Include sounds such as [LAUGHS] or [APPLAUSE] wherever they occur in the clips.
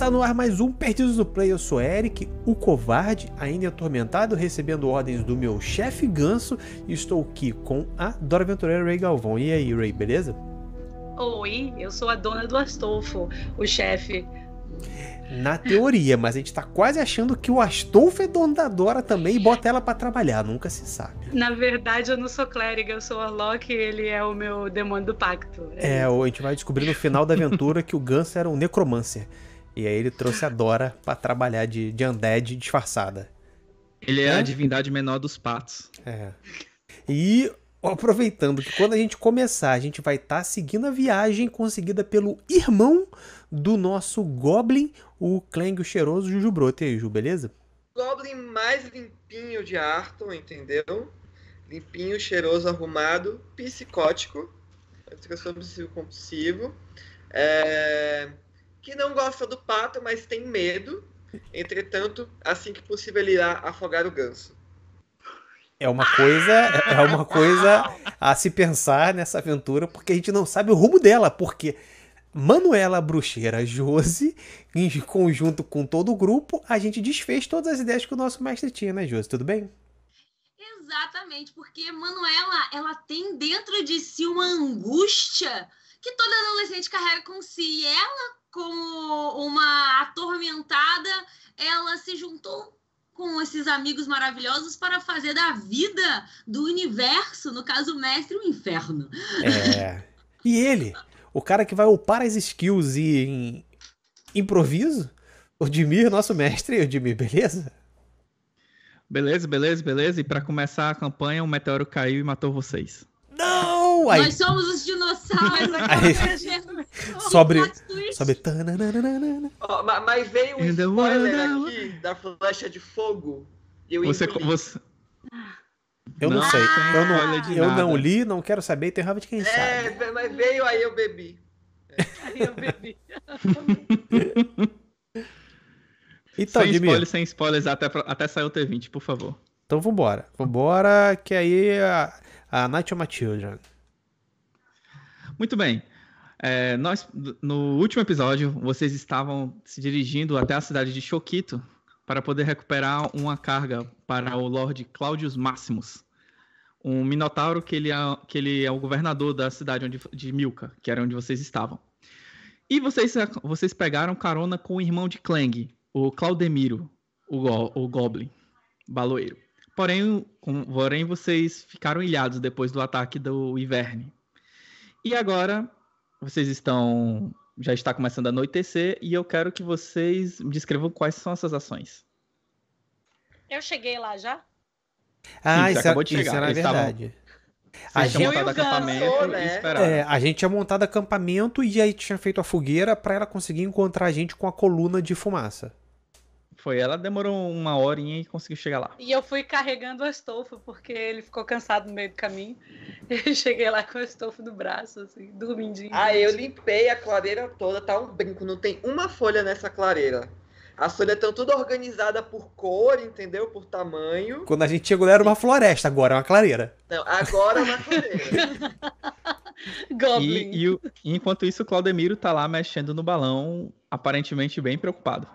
Está no ar mais um Perdidos no Play. Eu sou Eric, o covarde, ainda atormentado, recebendo ordens do meu chefe ganso. E estou aqui com a Dora Aventureira Ray Galvão. E aí, Ray, beleza? Oi, eu sou a dona do Astolfo, o chefe. Na teoria, mas a gente tá quase achando que o Astolfo é dono da Dora também e bota ela para trabalhar, nunca se sabe. Na verdade, eu não sou clériga, eu sou Orlok e ele é o meu demônio do pacto. É, é a gente vai descobrir no final da aventura que o Ganso era um necromancer. E aí ele trouxe a Dora para trabalhar de, de undead disfarçada. Ele é, é a divindade menor dos patos. É. E aproveitando que quando a gente começar, a gente vai estar tá seguindo a viagem conseguida pelo irmão do nosso Goblin, o Clang, o cheiroso Juju E aí, Ju, beleza? Goblin mais limpinho de Arton, entendeu? Limpinho, cheiroso, arrumado, psicótico, obsessivo compulsivo. É que não gosta do pato, mas tem medo. Entretanto, assim que possível, ele irá afogar o ganso. É uma coisa, é uma coisa a se pensar nessa aventura, porque a gente não sabe o rumo dela, porque Manuela Bruxeira Josi, em conjunto com todo o grupo, a gente desfez todas as ideias que o nosso mestre tinha, né, Josi? Tudo bem? Exatamente, porque Manuela, ela tem dentro de si uma angústia que toda adolescente carrega com si. E ela como uma atormentada, ela se juntou com esses amigos maravilhosos para fazer da vida do universo, no caso o mestre, um inferno. É. E ele, o cara que vai upar as skills e em improviso, o Dimir, nosso mestre, o Dimir, beleza? Beleza, beleza, beleza. E para começar a campanha, um meteoro caiu e matou vocês. Não! Aí... Nós somos os dinossauros, [LAUGHS] aí... É [LAUGHS] sobre. sobre... Oh, mas veio um spoiler aqui da flecha de fogo. Eu você, você... Eu não, não sei. Eu não, eu não li, não quero saber, tem raiva de quem é, sabe. É, mas veio aí eu bebi. Aí eu bebi. [LAUGHS] então, sem spoilers, sem spoilers, até, até sair o T20, por favor. Então vambora. Vambora, que aí a, a Night of My Children. Muito bem. É, nós, no último episódio, vocês estavam se dirigindo até a cidade de Choquito para poder recuperar uma carga para o Lord Claudius Maximus, um minotauro que ele é, que ele é o governador da cidade onde, de Milka, que era onde vocês estavam. E vocês, vocês pegaram carona com o irmão de Klang, o Claudemiro, o, go, o Goblin, baloeiro. Porém, com, porém, vocês ficaram ilhados depois do ataque do Iverne. E agora vocês estão. Já está começando a anoitecer e eu quero que vocês me descrevam quais são essas ações. Eu cheguei lá já? Ah, Sim, isso, é- acabou de é chegar. Isso verdade. A gente, tinha montado acampamento né? é, a gente tinha montado acampamento e aí tinha feito a fogueira para ela conseguir encontrar a gente com a coluna de fumaça. Foi ela, demorou uma horinha e conseguiu chegar lá. E eu fui carregando o estofo, porque ele ficou cansado no meio do caminho. [LAUGHS] Eu cheguei lá com o estofo no braço, assim, dormindinho. Ah, eu limpei a clareira toda, tá um brinco, não tem uma folha nessa clareira. As folhas estão tudo organizadas por cor, entendeu? Por tamanho. Quando a gente chegou era uma floresta, agora é uma clareira. Não, agora é uma clareira. [LAUGHS] Goblin. E, e, enquanto isso, o Claudemiro tá lá mexendo no balão, aparentemente bem preocupado.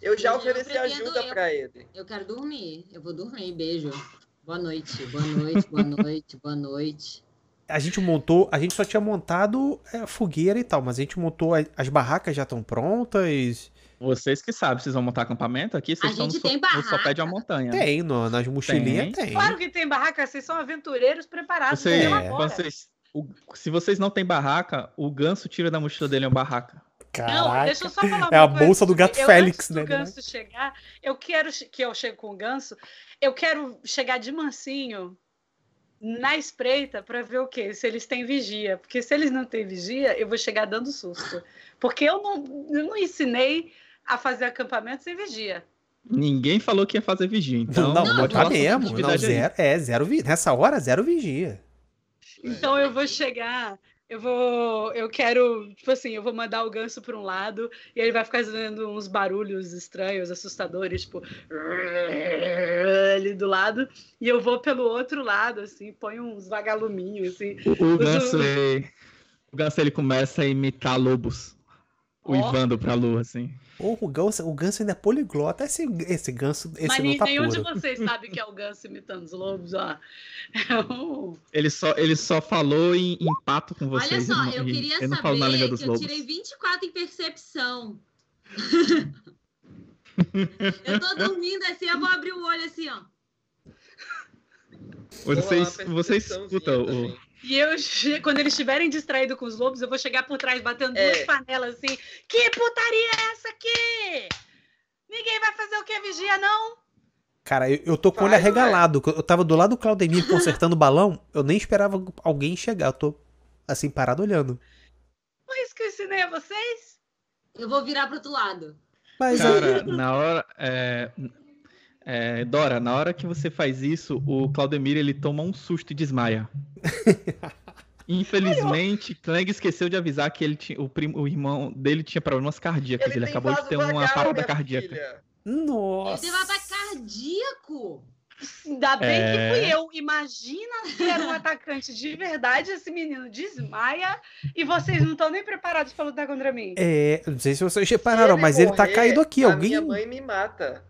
Eu já eu ofereci ajuda para ele. Eu quero dormir. Eu vou dormir. Beijo. Boa noite. Boa noite. Boa noite. Boa noite. A gente montou, a gente só tinha montado é, fogueira e tal, mas a gente montou, as barracas já estão prontas. Vocês que sabem, vocês vão montar acampamento aqui? Vocês a estão gente no, tem so, barraca. Só pede a montanha. Tem, no, nas mochilinhas tem. tem. Claro que tem barraca, vocês são aventureiros preparados. Você, é. vocês, o, se vocês não têm barraca, o ganso tira da mochila dele uma barraca. Caraca. Não, deixa eu só falar. É a coisa. bolsa do gato eu, Félix, antes né? Do né? ganso chegar, eu quero que eu chegue com o ganso. Eu quero chegar de mansinho na espreita para ver o que Se eles têm vigia. Porque se eles não têm vigia, eu vou chegar dando susto. Porque eu não, eu não ensinei a fazer acampamento sem vigia. Ninguém falou que ia fazer vigia, então. Não, não, tá mesmo. Não, é zero, é, zero, nessa hora, zero vigia. Então eu vou chegar eu vou. Eu quero. Tipo assim, eu vou mandar o ganso para um lado e ele vai ficar fazendo uns barulhos estranhos, assustadores, tipo. ali do lado. E eu vou pelo outro lado, assim, põe uns vagaluminhos, assim. O, o ganso, ele, o ganso ele começa a imitar lobos. Oh. Uivando pra lua, assim o ganso, o ganso ainda é poliglota. Esse, esse ganso. Esse Mas não tá nenhum puro. de vocês sabe que é o ganso imitando os lobos, ó. É ele, só, ele só falou em, em pato com vocês. Olha só, eu, eu queria saber que eu tirei 24 em percepção. [LAUGHS] eu tô dormindo assim, eu vou abrir o olho assim, ó. Vocês, vocês escutam o. E eu, [LAUGHS] quando eles estiverem distraídos com os lobos, eu vou chegar por trás batendo é. duas panelas assim. Que putaria é essa aqui? Ninguém vai fazer o que vigia, não? Cara, eu, eu tô com o olho arregalado. Eu tava do lado do Claudemir consertando o balão, eu nem esperava alguém chegar. Eu tô assim, parado olhando. Foi isso que eu ensinei a é vocês? Eu vou virar pro outro lado. Mas Cara, eu... na hora. É, é, Dora, na hora que você faz isso, o Claudemir ele toma um susto e desmaia. [LAUGHS] Infelizmente, Clegg esqueceu de avisar que ele tinha, o, primo, o irmão dele tinha problemas cardíacos. Ele, ele acabou de ter uma parada cardíaca. Filha. Nossa! Ele teve um cardíaco! Ainda bem é... que fui eu. Imagina ser um atacante de verdade, esse menino desmaia e vocês não estão nem preparados para lutar contra mim. É, não sei se vocês repararam, se mas morrer, ele tá caído aqui. alguém... Minha mãe me mata.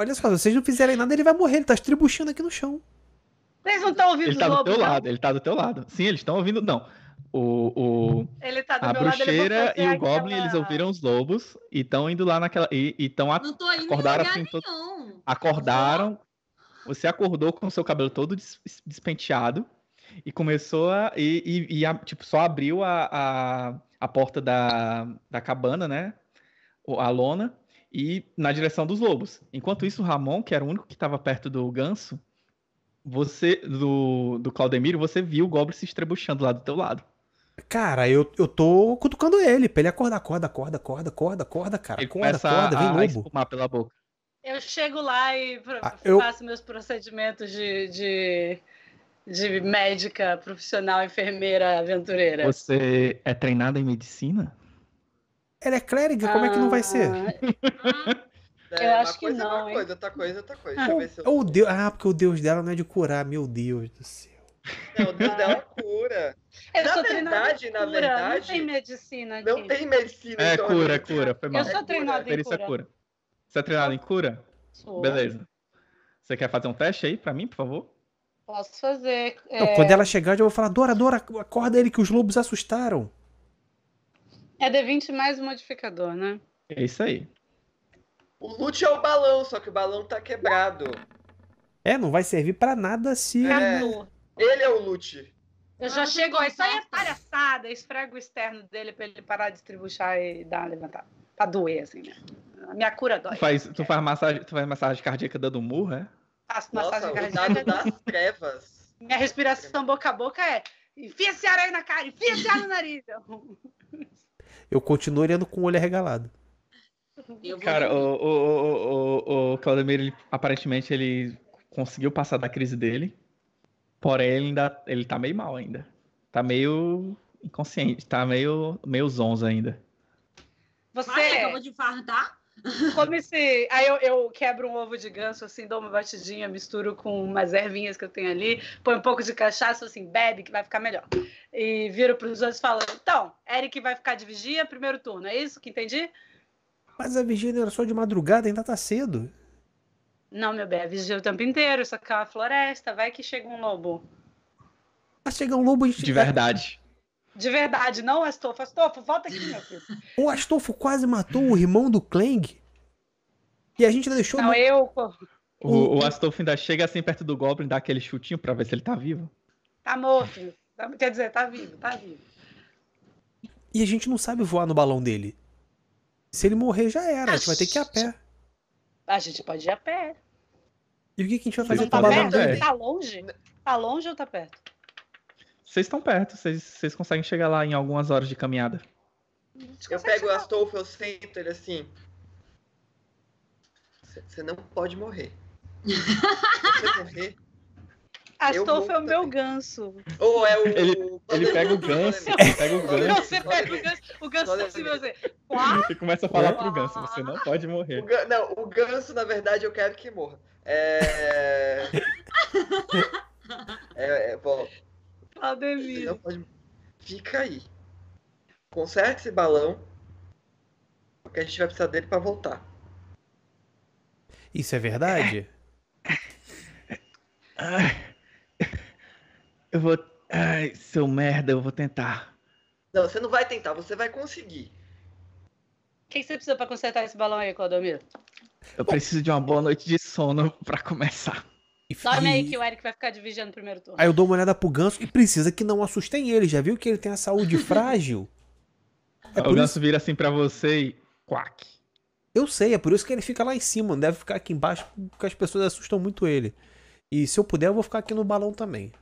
Olha só, se vocês não fizerem nada, ele vai morrer. Ele tá estribuchando aqui no chão. Vocês não estão ouvindo ele tá do lobo, teu não? lado, Ele tá do teu lado. Sim, eles estão ouvindo. Não. O, o, ele tá do a meu bruxeira lado, e o aquela... Goblin, eles ouviram os lobos e estão indo lá naquela. E estão acordaram assim, todo... Acordaram. Você acordou com o seu cabelo todo despenteado e começou a. E, e, e a, tipo, só abriu a, a, a porta da, da cabana, né? A lona e na direção dos lobos. Enquanto isso, o Ramon, que era o único que estava perto do ganso, você do, do Claudemiro, você viu o Goblin se estrebuchando lá do teu lado. Cara, eu, eu tô cutucando ele pra ele acordar, acorda, acorda, acorda, acorda, acorda, cara. Ele acorda, acorda, a, vem lobo. A pela boca. Eu chego lá e ah, faço meus procedimentos de, de, de médica, profissional, enfermeira, aventureira. Você é treinada em medicina? Ela é clériga, ah, como é que não vai ser? Ah, [LAUGHS] é, eu acho que é não. É coisa, outra coisa, é outra coisa. Ah, eu... o Deus... ah, porque o Deus dela não é de curar, meu Deus do céu. o Deus dela ah. cura. Eu na verdade, na cura, verdade. Não tem medicina aqui. Não tem medicina. É, então, cura, é cura. Foi mal. Eu sou é cura. em cura. Você é treinado em cura? Sou. Beleza. Você quer fazer um teste aí pra mim, por favor? Posso fazer. É... quando ela chegar, eu vou falar: Dora, Dora, acorda ele que os lobos assustaram. É D20 mais o modificador, né? É isso aí. O loot é o balão, só que o balão tá quebrado. É, não vai servir para nada se. É. Ele é o loot. Eu já ah, chego, ó, isso aí é palhaçada. É esfrego o externo dele pra ele parar de distribuchar e dar uma levantada. Pra doer, assim, né? A minha cura dói. Tu faz, tu faz, massagem, tu faz massagem cardíaca dando murro, é? Faço massagem Nossa, cardíaca. das trevas. Minha respiração boca a boca é enfia esse ar aí na cara, enfia esse ar no nariz eu continuo olhando com o olho arregalado. Cara, o, o, o, o, Claudemir, ele, aparentemente, ele conseguiu passar da crise dele. Porém, ele ainda ele tá meio mal ainda. Tá meio inconsciente, tá meio, meio zonza ainda. Você acabou é de fardar? Tá? se Aí eu, eu, quebro um ovo de ganso, assim, dou uma batidinha, misturo com umas ervinhas que eu tenho ali, põe um pouco de cachaça, assim, bebe, que vai ficar melhor. E viro para os outros e falo: então, Eric vai ficar de vigia, primeiro turno, é isso que entendi? Mas a vigia era só de madrugada, ainda tá cedo. Não, meu bem, a vigia é o tempo inteiro, só que é uma floresta, vai que chega um lobo. Mas chega um lobo a De verdade. De verdade, não, Astolfo. Astolfo, volta aqui, meu filho. O Astolfo quase matou o irmão do Klang. E a gente deixou. Não, no... eu. O, o, o Astolfo ainda chega assim perto do Goblin, dá aquele chutinho pra ver se ele tá vivo. Tá morto. Tá, quer dizer, tá vivo, tá vivo. E a gente não sabe voar no balão dele. Se ele morrer, já era. A gente vai ter que ir a pé. A gente pode ir a pé. E o que, que a gente vai fazer com tá o balão perto? dele? Tá longe? Tá longe ou tá perto? Vocês estão perto, vocês conseguem chegar lá em algumas horas de caminhada. Eu pego o Astolfo, eu sento ele assim. Você não pode morrer. você morrer. Astolfo é o meu ganso. Ou é o. Ele, o... ele pega o ganso. ele pega o ganso. Você pega o ganso. O ganso tá assim, você. Você começa a falar pro ganso: você não pode morrer. O ganso, não, o ganso, na verdade, eu quero que morra. É. [LAUGHS] é, é bom. Ademir. Pode... Fica aí. Conserta esse balão. Porque a gente vai precisar dele para voltar. Isso é verdade? É. eu vou. Ai, seu merda, eu vou tentar. Não, você não vai tentar, você vai conseguir. O que, você precisa para consertar esse balão aí, Clodomiro? Eu preciso de uma boa noite de sono para começar. E, Dorme aí que o Eric vai ficar dividindo no primeiro turno. Aí eu dou uma olhada pro Ganso e precisa que não assustem ele. Já viu que ele tem a saúde [LAUGHS] frágil? É o Ganso isso... vira assim para você e. Quack. Eu sei, é por isso que ele fica lá em cima. deve ficar aqui embaixo, porque as pessoas assustam muito ele. E se eu puder, eu vou ficar aqui no balão também.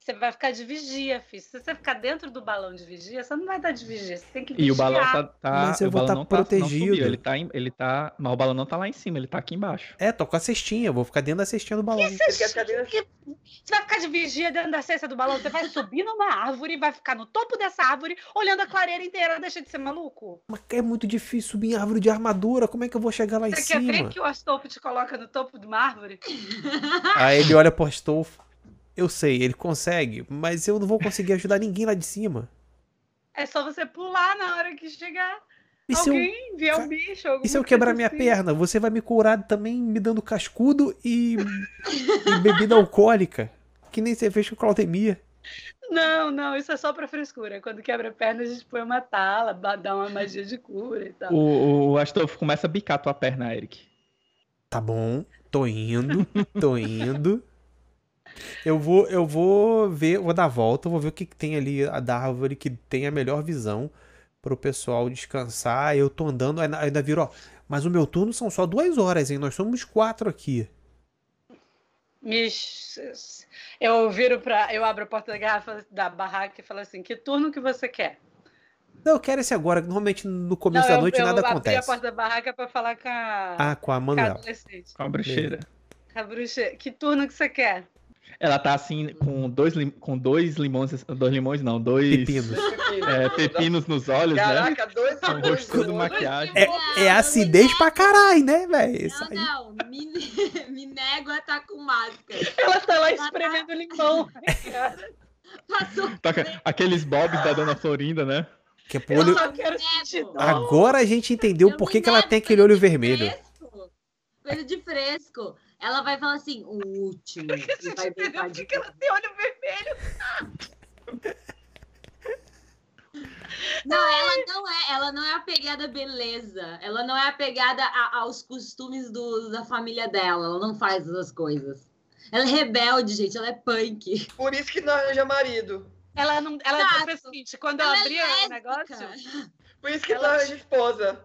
Você vai ficar de vigia, filho. Se você ficar dentro do balão de vigia, você não vai dar de vigia. Você tem que vigiar. E o balão tá. tá mas eu vou estar tá, tá protegido. Tá, ele, tá em, ele tá. Mas o balão não tá lá em cima, ele tá aqui embaixo. É, tô com a cestinha. Eu vou ficar dentro da cestinha do balão. Cestinha? Você vai ficar de vigia dentro da cesta do balão? Você vai subir numa árvore, vai ficar no topo dessa árvore, olhando a clareira inteira, deixa de ser maluco. Mas é muito difícil subir em árvore de armadura. Como é que eu vou chegar lá você em cima? Você quer ver que o Astolfo te coloca no topo de uma árvore? Aí ele olha pro Astolfo. Eu sei, ele consegue, mas eu não vou conseguir ajudar ninguém lá de cima. É só você pular na hora que chegar. E Alguém eu... vier um bicho. E se eu quebrar minha assim? perna, você vai me curar também me dando cascudo e, e bebida alcoólica. Que nem você fez com claudemia. Não, não, isso é só pra frescura. Quando quebra a perna, a gente põe uma tala, dá uma magia de cura e tal. O, o Astolfo começa a bicar tua perna, Eric. Tá bom, tô indo, tô indo. Eu vou, eu vou ver, vou dar a volta, vou ver o que, que tem ali da árvore que tem a melhor visão para o pessoal descansar. Eu tô andando, ainda virou. Mas o meu turno são só duas horas, hein? Nós somos quatro aqui. Eu viro para, eu abro a porta da garrafa da barraca e falo assim: "Que turno que você quer?" Não, eu quero esse agora. Normalmente no começo Não, da noite eu, nada acontece. Eu abri a porta da barraca para falar com a. Ah, com a Manuela. Com a bruxeira. Com a bruxeira. Que turno que você quer? Ela tá assim, com dois, lim... com dois limões, dois limões não, dois pepinos, é, pepinos nos olhos, né? Caraca, né? dois Com rosto todo maquiagem. É, é acidez pra caralho, né, velho? Não, não, me, [LAUGHS] me nego a tá com máscara. Ela tá lá tá espremendo limão. [LAUGHS] Passou. Toca aqueles bobs da dona Florinda, né? Que é olho... Agora a gente entendeu por que, que ela tem aquele olho vermelho. Coisa de fresco. Ela vai falar assim, o último. que vai brincar de que ela tem olho vermelho. Não, ela não é, ela não é apegada à beleza. Ela não é apegada a, aos costumes do, da família dela. Ela não faz essas coisas. Ela é rebelde, gente. Ela é punk. Por isso que não arranja marido. Ela não, ela é seguinte, quando ela, ela abria é o negócio, por isso que ela não arranja esposa.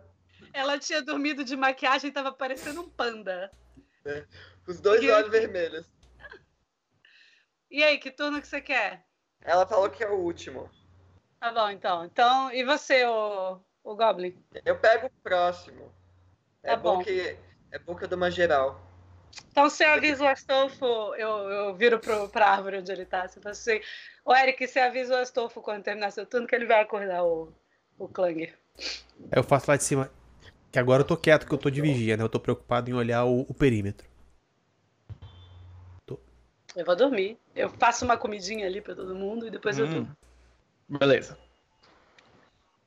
Ela tinha dormido de maquiagem e tava parecendo um panda. Né? Os dois e olhos eu... vermelhos. E aí, que turno que você quer? Ela falou que é o último. Tá bom, então. Então, e você, o, o Goblin? Eu pego o próximo. Tá é bom. bom que é bom que eu dou uma geral. Então, se eu avisa o Astolfo, eu, eu viro para a árvore onde ele está. Você assim, o Eric, você avisa o Astolfo quando terminar seu turno que ele vai acordar o, o Klanger. Eu faço lá de cima. Que agora eu tô quieto, que eu tô de então. vigia, né? Eu tô preocupado em olhar o, o perímetro. Tô. Eu vou dormir. Eu faço uma comidinha ali para todo mundo e depois hum. eu durmo. Beleza.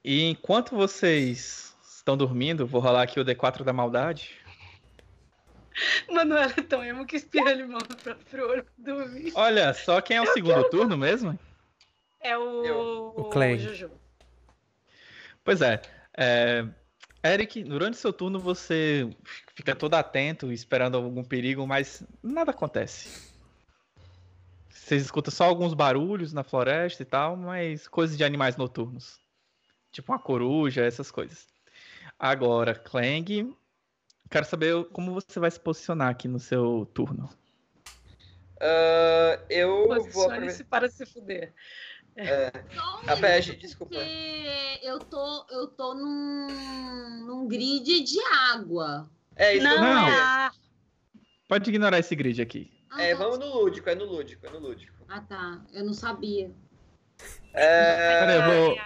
E enquanto vocês estão dormindo, vou rolar aqui o D4 da maldade. [LAUGHS] Manuela é tão emo que espirra limão pra, pro olho dormir. Olha, só quem é o eu segundo quero... turno mesmo? É o. O Clay. O Juju. Pois é, é. Eric, durante seu turno você fica todo atento, esperando algum perigo, mas nada acontece. Vocês escutam só alguns barulhos na floresta e tal, mas coisas de animais noturnos. Tipo uma coruja, essas coisas. Agora, Clang, quero saber como você vai se posicionar aqui no seu turno. Uh, eu vou aproveitar. para se fuder. É. Só um desculpa. Porque eu tô, eu tô num, num grid de água. É isso. Não, não. É. Pode ignorar esse grid aqui. Ah, é, tá. vamos no lúdico, é no lúdico, é no lúdico. Ah, tá. Eu não sabia. É... Cara, vou...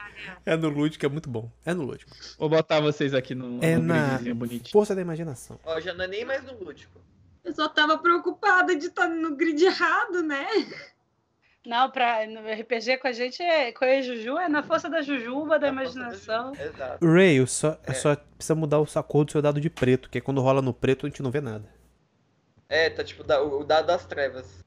é no lúdico, é muito bom. É no lúdico. Vou botar vocês aqui no, é no na... bonitinho. Força da imaginação. Ó, já não é nem mais no lúdico. Eu só tava preocupada de estar tá no grid errado, né? Não, pra, no RPG com a gente, é, com a Juju, é na força da Jujuba, da na imaginação. Da Exato. Ray, eu só, é. só precisa mudar o saco do seu dado de preto, que é quando rola no preto a gente não vê nada. É, tá tipo o, o dado das trevas.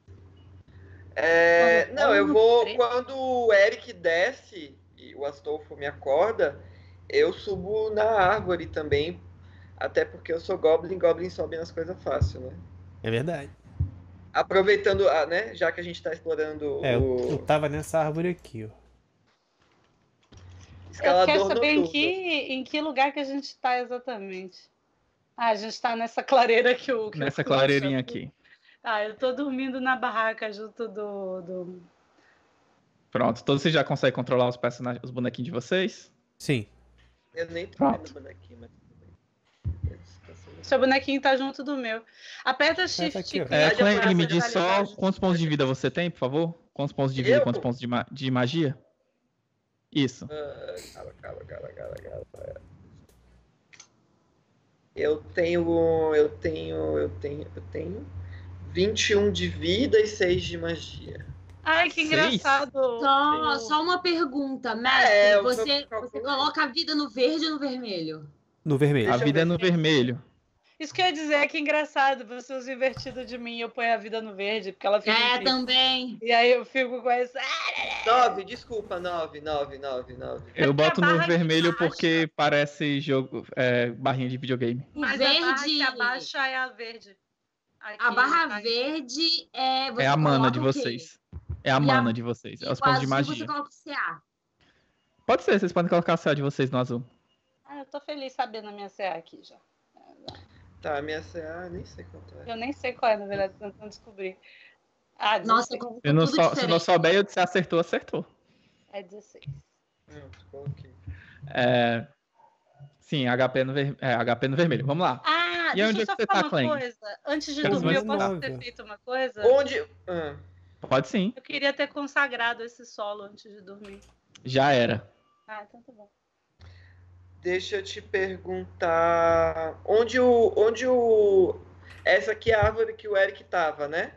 É, não, eu vou. Preto. Quando o Eric desce e o Astolfo me acorda, eu subo na árvore também. Até porque eu sou Goblin, Goblin sobe nas coisas fácil, né? É verdade aproveitando, a, né? Já que a gente está explorando. É, o... eu tava nessa árvore aqui, ó. Escalador eu quero saber em que, em que lugar que a gente está exatamente. Ah, a gente está nessa clareira que o. nessa eu clareirinha aqui. Ah, eu tô dormindo na barraca junto do. do... Pronto, todos vocês já conseguem controlar os personagens, os bonequinhos de vocês? Sim. Eu nem tô Pronto. vendo bonequinho, mas. Seu bonequinho tá junto do meu. Aperta shift. é, Clay, me diz só quantos pontos de vida você tem, por favor. Quantos pontos de vida, e quantos pontos de, ma de magia? Isso. Cala, cala, cala, cala, cala. Eu tenho. Eu tenho. Eu tenho. Eu tenho. 21 de vida e 6 de magia. Ai, que engraçado. Só, só uma pergunta, mestre. É, você, você coloca a vida no verde ou no vermelho? No vermelho. Deixa a vida é no vermelho. Isso quer dizer que é engraçado, você usa invertido de mim e eu ponho a vida no verde, porque ela fica. É, também. E aí eu fico com essa. Ah, né, né, né. Nove, desculpa, nove, nove, nove, nove. Eu boto no vermelho porque parece jogo, é, barrinha de videogame. O Mas verde. A barra que abaixa é a verde. Aqui, a barra aqui. verde é. é, é a mana de vocês. É a e mana a... de vocês. É os pontos de magia. Você coloca o CA. Pode ser, vocês podem colocar o CA de vocês no azul. Ah, eu tô feliz sabendo a minha CA aqui já. Tá, a minha ah, nem sei quanto é. Eu nem sei qual é, na verdade, tentando descobrir. Ah, 16. Nossa, eu não só se não souber, eu disse acertou, acertou. É 16. É... Sim, HP no, ver... é, HP no vermelho. Vamos lá. Ah, e onde é que você tá, Clem? Coisa. Antes de Quero dormir, eu posso nada. ter feito uma coisa? Onde? Ah. Pode sim. Eu queria ter consagrado esse solo antes de dormir. Já era. Ah, então tá bom. Deixa eu te perguntar. Onde o. Onde o. Essa aqui é a árvore que o Eric tava, né?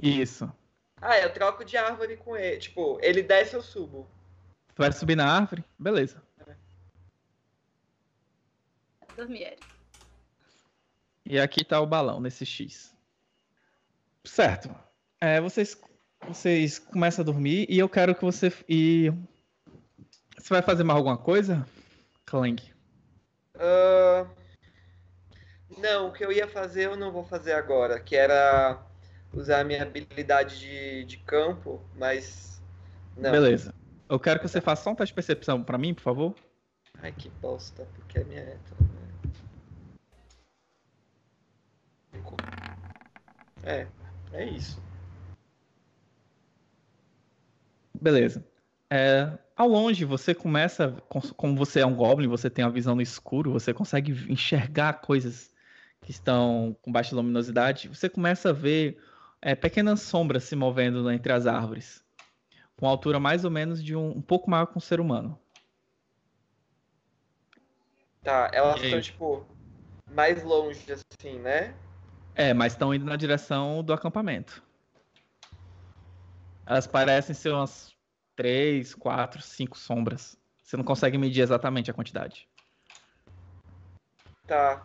Isso. Ah, eu troco de árvore com ele. Tipo, ele desce, eu subo. Tu vai subir na árvore? Beleza. Dormir, Eric. E aqui tá o balão nesse X. Certo. É, vocês, vocês começam a dormir e eu quero que você. E. Você vai fazer mais alguma coisa? Clank? Uh, ah, não, o que eu ia fazer eu não vou fazer agora, que era usar a minha habilidade de, de campo, mas. Não. Beleza. Eu quero que você faça só um teste de percepção pra mim, por favor. Ai, que bosta, porque a é minha é. É, é isso. Beleza. É, ao longe, você começa, como você é um goblin, você tem a visão no escuro, você consegue enxergar coisas que estão com baixa luminosidade, você começa a ver é, pequenas sombras se movendo entre as árvores, com altura mais ou menos de um, um pouco maior que um ser humano. Tá, elas estão, tipo, mais longe, assim, né? É, mas estão indo na direção do acampamento. Elas parecem ser umas três, quatro, cinco sombras. Você não consegue medir exatamente a quantidade. Tá.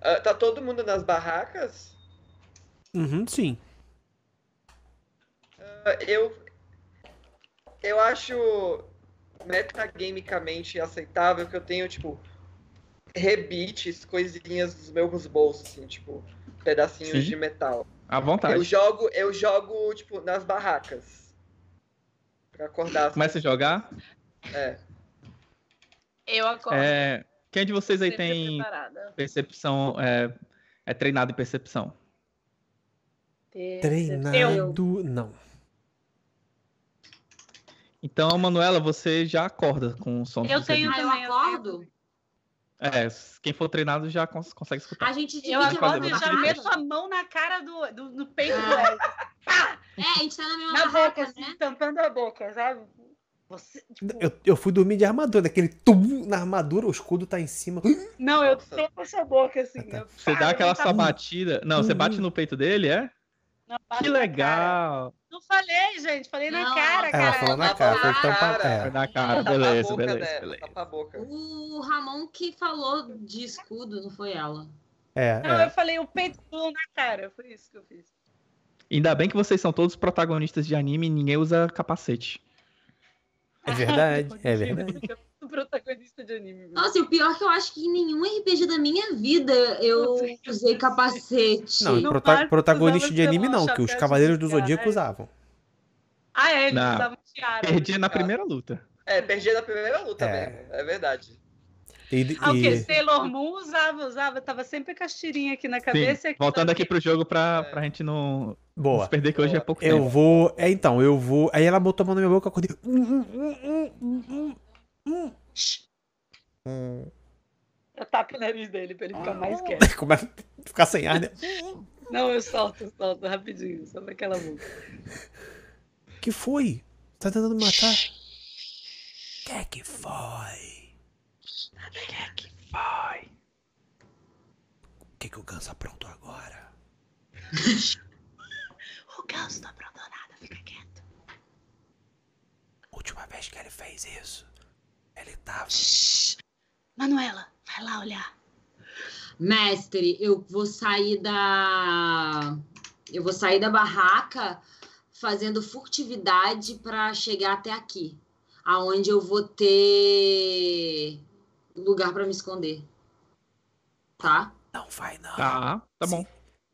Uh, tá todo mundo nas barracas? Uhum, sim. Uh, eu. Eu acho metagamicamente aceitável que eu tenho, tipo, rebites, coisinhas dos meus bolsos, assim, tipo, pedacinhos sim. de metal. À vontade. Eu jogo, eu jogo, tipo, nas barracas. Pra acordar. Começa a jogar? É. Eu acordo. É, quem de vocês aí tem preparada. percepção? É, é treinado em percepção? Treinado. Eu. Não. Então, Manuela, você já acorda com o som. Eu tenho, ah, eu acordo? É, quem for treinado já cons consegue escutar. A gente divide eu acordo, já meto a mão na cara do, do, do peito. Ah. É, a gente tá na mesma na barraca, boca, assim, né? tampando a boca, sabe? Você, tipo... eu, eu, fui dormir de armadura, daquele tum na armadura, o escudo tá em cima. Não, eu tô com essa boca assim. Ah, tá. eu, você dá aquela tá... batida, Não, você bate uhum. no peito dele, é? Não, que legal! Não falei, gente, falei não. É. na cara, cara. Ela falou na cara, foi tampar é. na cara, beleza, beleza, beleza. O Ramon que falou de escudo, não foi ela. É, não, é. eu falei o peito na cara, foi isso que eu fiz. Ainda bem que vocês são todos protagonistas de anime e ninguém usa capacete. É verdade, [LAUGHS] é verdade. Protagonista de anime. Nossa, e o pior é que eu acho que em nenhum RPG da minha vida eu usei capacete. Não, prota protagonista de anime não, que os Cavaleiros do Zodíaco usavam. Ah, é, eles usavam tiara. Perdi na primeira luta. É, perdi na primeira luta é. mesmo, é verdade. E, ah, e... Sailor Moon usava, usava, tava sempre com as tirinhas aqui na cabeça. Sim, aqui voltando aqui pro jogo pra, é. pra gente não, Boa. se perder, que Boa. hoje é pouco eu tempo. Eu vou. É, então, eu vou. Aí ela botou a mão na minha boca e acordei. Hum. Eu tapo o nariz dele pra ele ficar mais hum. quieto. [LAUGHS] Começa a ficar sem ar, né? [LAUGHS] Não, eu solto, eu solto rapidinho, só naquela boca. Que foi? Tá tentando me matar? Que é que foi? Quem é que foi? O que, que o Ganso aprontou agora? [LAUGHS] o Ganso não aprontou nada, fica quieto. Última vez que ele fez isso, ele tava. Manuela, vai lá olhar. Mestre, eu vou sair da. Eu vou sair da barraca fazendo furtividade para chegar até aqui, aonde eu vou ter lugar para me esconder. Tá? Não vai, não. Tá, tá bom.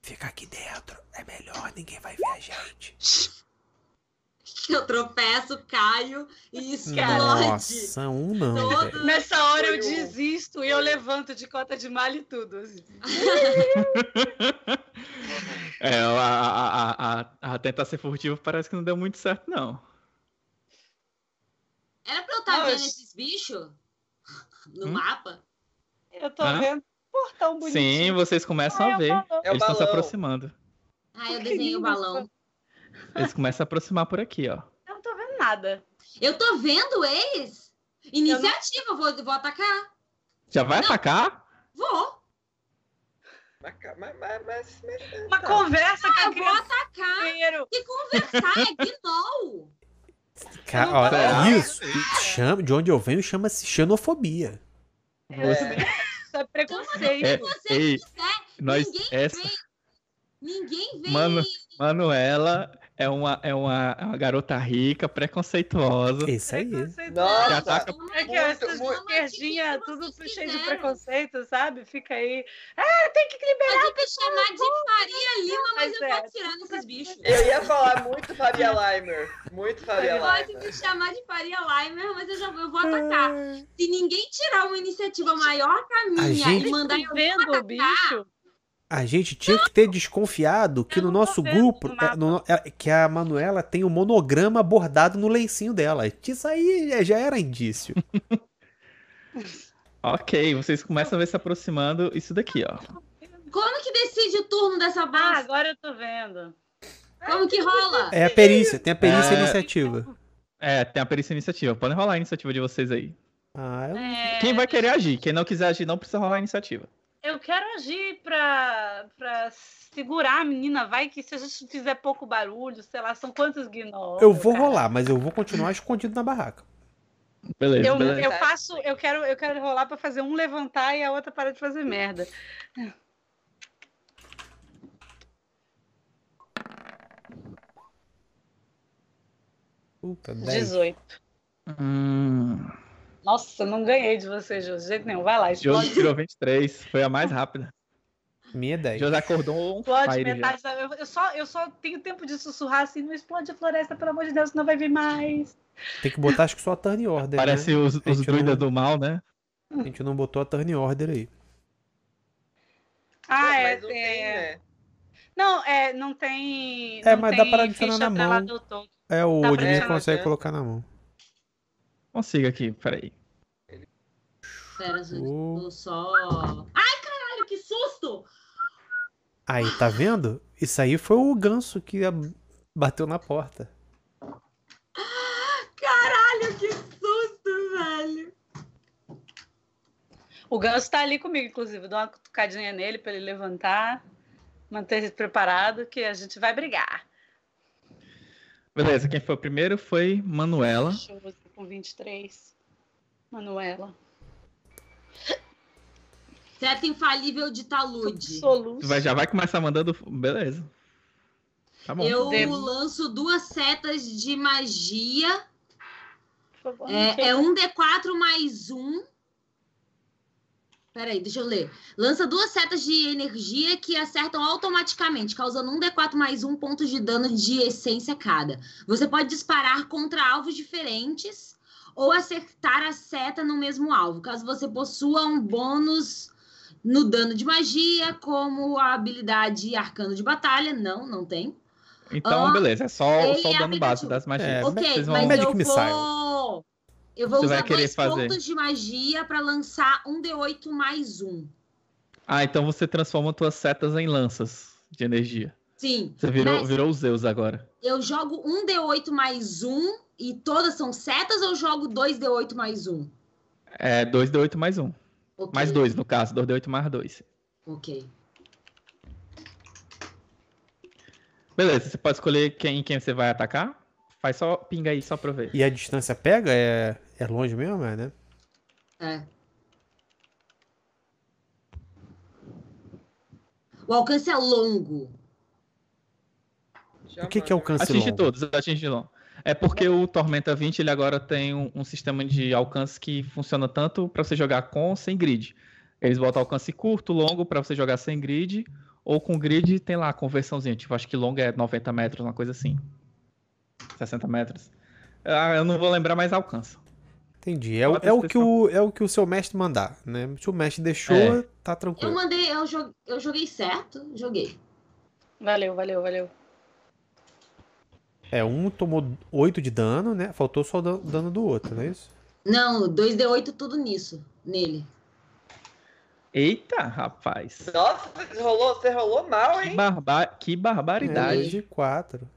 Fica aqui dentro. É melhor, ninguém vai ver a gente. [LAUGHS] Eu tropeço, caio e explode. Nossa, um não. Todo... Nessa hora eu desisto e eu levanto de cota de malha e tudo. Assim. [LAUGHS] é, a, a, a, a, tentar ser furtivo parece que não deu muito certo, não. Era pra eu estar vendo esses bichos? no hum? mapa. Eu tô Hã? vendo um portão bonito. Sim, vocês começam ah, a ver. É Eles estão se aproximando. Ah, eu desenhei o balão. Eles começam a aproximar por aqui, ó. Eu não tô vendo nada. Eu tô vendo eles. Iniciativa, eu não... vou, vou atacar. Já vai não. atacar? Vou. Mas, mas, mas, mas, Uma tá. conversa ah, com a eu criança. Eu vou atacar. Primeiro. E conversar é gnou. [LAUGHS] Cara, olha, isso é. chama, de onde eu venho chama-se xenofobia. É. É você... É, é preconceito. É, você ei, quiser, nós, ninguém essa... vem. Ninguém vem. Mano, Manuela é uma, é uma, é uma garota rica, preconceituosa. Isso aí. Nossa, ataca... é que muito, essas muito... esquerdinhas, tudo cheio de preconceito, sabe? Fica aí. Ah, tem que liberar. Pode me chamar de Faria Lima, mas eu é. tô tirando esses bichos. Eu ia falar muito Faria Limer. Muito Faria Limer. Pode me chamar de Faria Limer, mas eu já eu vou atacar. Ah. Se ninguém tirar uma iniciativa maior que a minha a gente... e mandar tá eu vendo atacar, o bicho a gente tinha que ter desconfiado que no nosso grupo, é, no, é, que a Manuela tem o um monograma bordado no lencinho dela. Isso aí já era indício. [LAUGHS] ok, vocês começam a ver se aproximando isso daqui, ó. Como que decide o turno dessa base? Ah, agora eu tô vendo. Como que rola? É a perícia, tem a perícia é... iniciativa. É, tem a perícia iniciativa. Podem rolar a iniciativa de vocês aí. Ah, eu... É. Quem vai querer agir? Quem não quiser agir não precisa rolar a iniciativa eu quero agir para segurar a menina. Vai que se a gente fizer pouco barulho, sei lá, são quantos gnolls. Eu vou cara. rolar, mas eu vou continuar escondido na barraca. Beleza, eu, beleza. eu faço, eu quero, eu quero rolar para fazer um levantar e a outra para de fazer merda. Puta, 18. Hum. Nossa, não ganhei de você, José. de jeito nenhum. Vai lá, explode. Josi tirou 23, foi a mais rápida. Minha 10. É José acordou um Explode metade. Eu, só, eu só tenho tempo de sussurrar assim, não explode a floresta, pelo amor de Deus, não vai vir mais. Tem que botar, acho que só a turn order. Né? Parece né? os, os druidas não... do mal, né? A gente não botou a turn order aí. Ah, é, não é... Né? Não, é, não tem. É, não mas tem dá para adicionar na mão. É, o Odin, consegue colocar na mão consigo aqui, peraí. Pera, gente, oh. só. Ai, caralho, que susto! Aí, tá vendo? Isso aí foi o ganso que bateu na porta. Caralho, que susto, velho! O ganso tá ali comigo, inclusive. Dou uma cutucadinha nele pra ele levantar, manter preparado, que a gente vai brigar. Beleza, quem foi o primeiro foi Manuela com 23. Manuela. Certo infalível de talude. Absoluto. vai, já vai começar mandando. Beleza. Tá bom. Eu lanço duas setas de magia. Favor, é, é, um D4 mais um. Peraí, deixa eu ler. Lança duas setas de energia que acertam automaticamente, causando um D4 mais um ponto de dano de essência cada. Você pode disparar contra alvos diferentes ou acertar a seta no mesmo alvo, caso você possua um bônus no dano de magia, como a habilidade arcano de batalha. Não, não tem. Então, beleza, é só, só o dano básico das magias. É, ok, mas, vão... mas eu vou... Eu vou você usar dois fazer. pontos de magia para lançar um D8 mais um. Ah, então você transforma suas setas em lanças de energia. Sim. Você virou, virou os Zeus agora. Eu jogo um D8 mais um e todas são setas ou jogo dois D8 mais um? É, dois D8 mais um. Okay. Mais dois, no caso, dois D8 mais dois. Ok. Beleza, você pode escolher quem, quem você vai atacar. Faz só pinga aí, só pra ver. E a distância pega? É, é longe mesmo, é, né? É. O alcance é longo. O que, que é alcance atinge longo? Todos, atinge todos, É porque o Tormenta 20 ele agora tem um, um sistema de alcance que funciona tanto para você jogar com sem grid. Eles botam alcance curto, longo para você jogar sem grid ou com grid tem lá a conversãozinha, tipo, acho que longo é 90 metros, uma coisa assim. 60 metros. Ah, eu não vou lembrar, mas alcança. Entendi. É, é, o que o, é o que o seu mestre mandar, né? Se o mestre deixou, é. tá tranquilo. Eu mandei, eu, joguei, eu joguei certo, joguei. Valeu, valeu, valeu. É, um tomou 8 de dano, né? Faltou só o dano do outro, não é isso? Não, 2D8 tudo nisso, nele. Eita, rapaz. Nossa, você rolou, você rolou mal, hein? Que, barba que barbaridade. 2 é, de 4.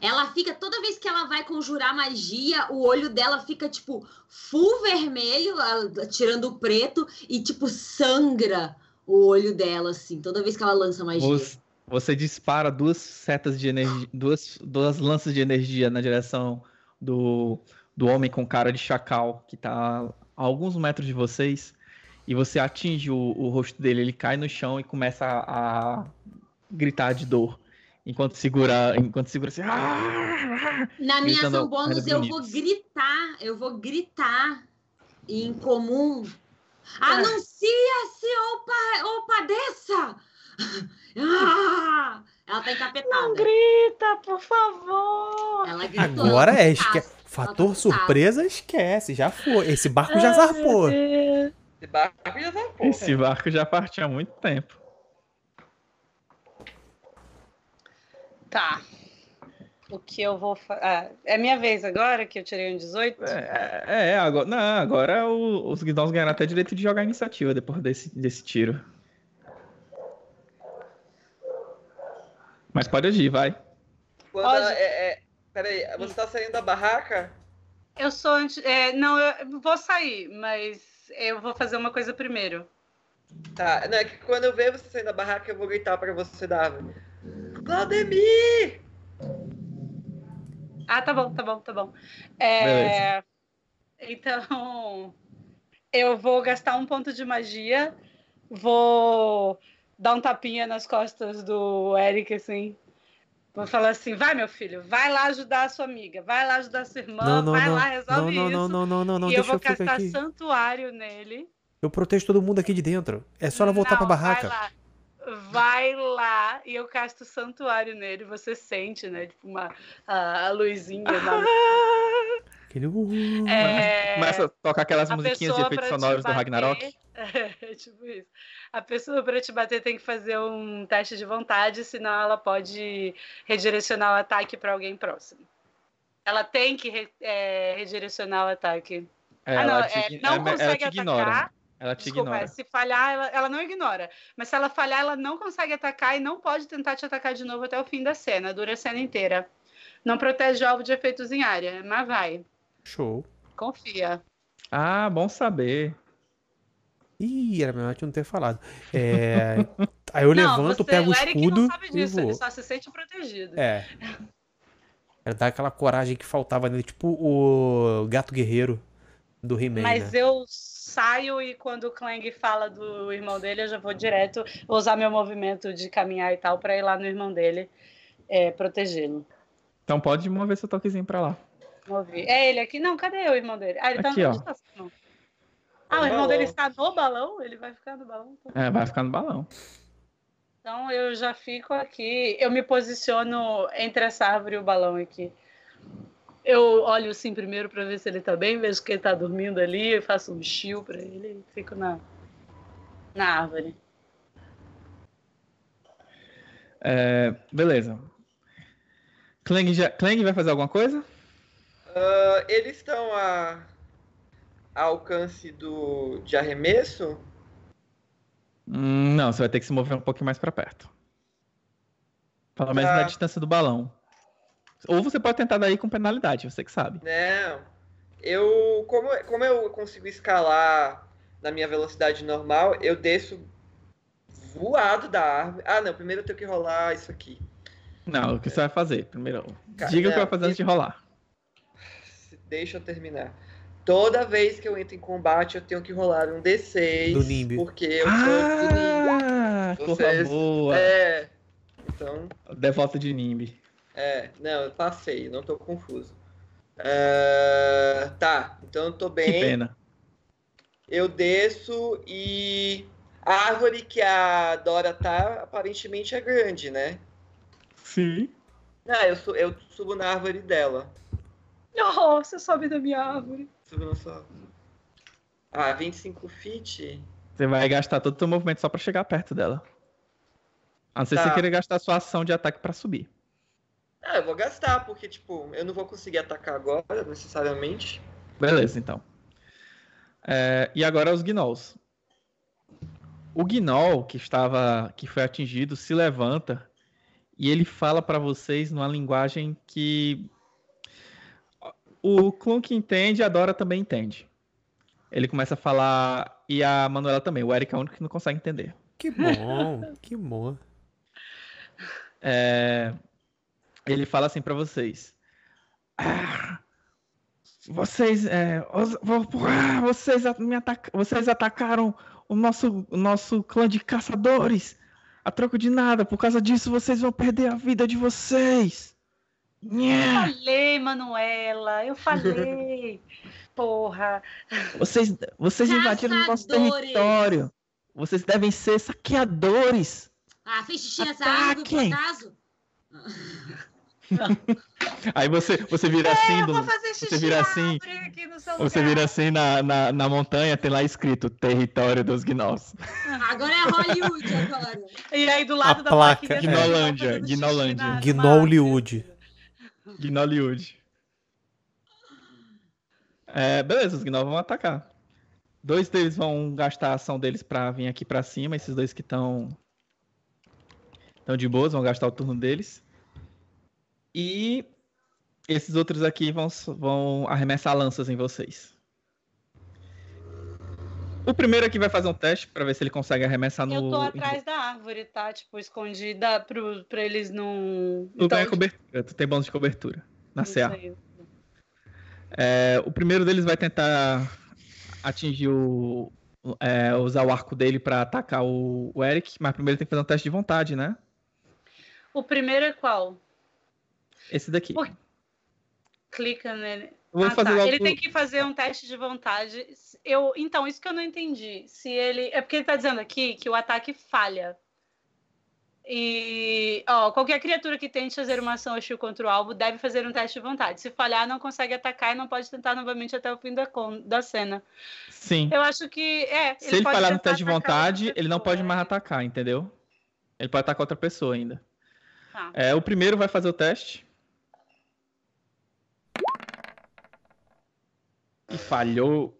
Ela fica, toda vez que ela vai conjurar magia, o olho dela fica, tipo, full vermelho, tirando o preto, e, tipo, sangra o olho dela, assim, toda vez que ela lança magia. Você, você dispara duas setas de energia, duas, duas lanças de energia na direção do, do homem com cara de chacal, que tá a alguns metros de vocês, e você atinge o, o rosto dele, ele cai no chão e começa a, a gritar de dor enquanto segura, enquanto segura assim. Ah! Na minha ação bônus eu vou gritar, eu vou gritar em comum. É. Anuncia-se opa opa ou [LAUGHS] Ah! Ela tá encapetada. Não grita, por favor! Ela gritou. Agora é, esque... Tá fator surpresa esquece, já foi. Esse barco já zarpou. Esse barco já zarpou. Esse barco já partiu há muito tempo. Tá. O que eu vou fazer? Ah, é minha vez agora que eu tirei um 18? É, é, é agora. Não, agora o, os Guidons ganharam até direito de jogar iniciativa depois desse, desse tiro. Mas pode agir, vai. Quando pode... é, é, peraí, você tá saindo da barraca? Eu sou antes. É, não, eu vou sair, mas eu vou fazer uma coisa primeiro. Tá, é Que quando eu ver você saindo da barraca, eu vou gritar pra você dar. Valdemir! Ah, tá bom, tá bom, tá bom. É, então, eu vou gastar um ponto de magia, vou dar um tapinha nas costas do Eric, assim. Vou falar assim: vai, meu filho, vai lá ajudar a sua amiga, vai lá ajudar a sua irmã, não, não, vai não, lá, resolve não, não, isso. Não, não, não, não, não, E eu vou eu castar santuário nele. Eu protejo todo mundo aqui de dentro. É só ela voltar não, pra barraca. Vai lá vai lá e eu casto santuário nele. Você sente, né? Tipo, uma a, a luzinha. Ah! Aquele. Uh, é... Começa a tocar aquelas musiquinhas de efeitos sonoros bater... do Ragnarok. [LAUGHS] É, tipo isso. A pessoa para te bater tem que fazer um teste de vontade, senão ela pode redirecionar o ataque para alguém próximo. Ela tem que re... é, redirecionar o ataque. É, ah, não, ela é, te, não é, consegue atacar. Ignora. Ela te Desculpa, ignora. Se falhar, ela, ela, não ignora. Mas se ela falhar, ela não consegue atacar e não pode tentar te atacar de novo até o fim da cena. Dura a cena inteira. Não protege o alvo de efeitos em área, mas vai. Show. Confia. Ah, bom saber. Ih, era melhor que não ter falado. É... [LAUGHS] Aí eu não, levanto, você, pego o escudo. O Eric não sabe disso, ele só se sente protegido. É. Era dar aquela coragem que faltava nele, tipo o gato guerreiro do He-Man. Mas né? eu saio e quando o Clang fala do irmão dele, eu já vou direto usar meu movimento de caminhar e tal para ir lá no irmão dele é, protegê-lo. Então pode mover seu toquezinho para lá. Mover. É ele aqui? Não, cadê o irmão dele? Ah, ele tá aqui, tá na Ah, o, irmão balão. dele está no balão? Ele vai ficar no balão? É, vai ficar no balão. Então eu já fico aqui, eu me posiciono entre essa árvore e o balão aqui eu olho sim primeiro para ver se ele está bem, vejo que ele está dormindo ali, faço um chill para ele e fico na, na árvore. É, beleza. Klang, já, vai fazer alguma coisa? Uh, eles estão a, a, alcance do, de arremesso? Hum, não, você vai ter que se mover um pouquinho mais para perto. Pelo menos ah. na distância do balão. Ou você pode tentar daí com penalidade, você que sabe. Não. Eu. Como, como eu consigo escalar na minha velocidade normal, eu desço voado da árvore. Ah, não. Primeiro eu tenho que rolar isso aqui. Não, o que você vai fazer? Primeiro. Cara, diga não, o que vai fazer antes de rolar. Deixa eu terminar. Toda vez que eu entro em combate, eu tenho que rolar um D6. Do Nimbi. Porque eu sou ah, do Nimbi. Ah, Vocês... boa. É. Então. Devota de Nimbi. É, não, passei, não tô confuso. Uh, tá, então eu tô bem. Que pena. Eu desço e a árvore que a Dora tá aparentemente é grande, né? Sim. Ah, eu, su eu subo na árvore dela. Oh, você sobe da minha árvore. Subo na sua árvore. Ah, 25 feet? Você vai gastar todo o seu movimento só pra chegar perto dela. A não ser tá. que você queira gastar sua ação de ataque para subir. Ah, eu vou gastar, porque, tipo, eu não vou conseguir atacar agora, necessariamente. Beleza, então. É, e agora os gnolls. O gnoll que estava, que foi atingido, se levanta e ele fala para vocês numa linguagem que o Clunk entende, a Dora também entende. Ele começa a falar e a Manuela também. O Eric é o único que não consegue entender. Que bom, que bom. É, ele fala assim para vocês. Ah, vocês, é, ah, vocês, me ataca, vocês atacaram o nosso, o nosso clã de caçadores a troco de nada. Por causa disso, vocês vão perder a vida de vocês. Eu falei, Manuela, eu falei. [LAUGHS] Porra. Vocês, vocês invadiram o nosso território. Vocês devem ser saqueadores. Ah, fiz xixi nessa é água, por acaso? Aí você, você vira é, assim. Do, assim você vira assim. Você vira assim na, na, na, montanha, tem lá escrito Território dos Gnós. Agora é Hollywood agora. E aí do lado a da placa. É. Gnolândia. Gnolândia. Gnollywood. É, beleza, os Gnolls vão atacar. Dois deles vão gastar a ação deles pra vir aqui pra cima. Esses dois que estão. Estão de boas, vão gastar o turno deles. E esses outros aqui vão, vão arremessar lanças em vocês. O primeiro aqui vai fazer um teste para ver se ele consegue arremessar no. Eu tô atrás da árvore, tá? Tipo, escondida pro, pra eles não. Tu então... ganha tipo, cobertura, tu tem bônus de cobertura na CA. É, o primeiro deles vai tentar atingir o. É, usar o arco dele para atacar o, o Eric, mas primeiro tem que fazer um teste de vontade, né? O primeiro é qual? Esse daqui. Por... Clica nele. ah, fazer tá. Ele tem que fazer um teste de vontade. Eu, então, isso que eu não entendi. Se ele. É porque ele está dizendo aqui que o ataque falha. E ó, qualquer criatura que tente fazer uma ação hostil contra o alvo deve fazer um teste de vontade. Se falhar, não consegue atacar e não pode tentar novamente até o fim da, da cena. Sim. Eu acho que é. Se ele, ele falhar no teste de vontade, ele não pode é. mais atacar, entendeu? Ele pode atacar outra pessoa ainda. Tá. É, o primeiro vai fazer o teste. E falhou.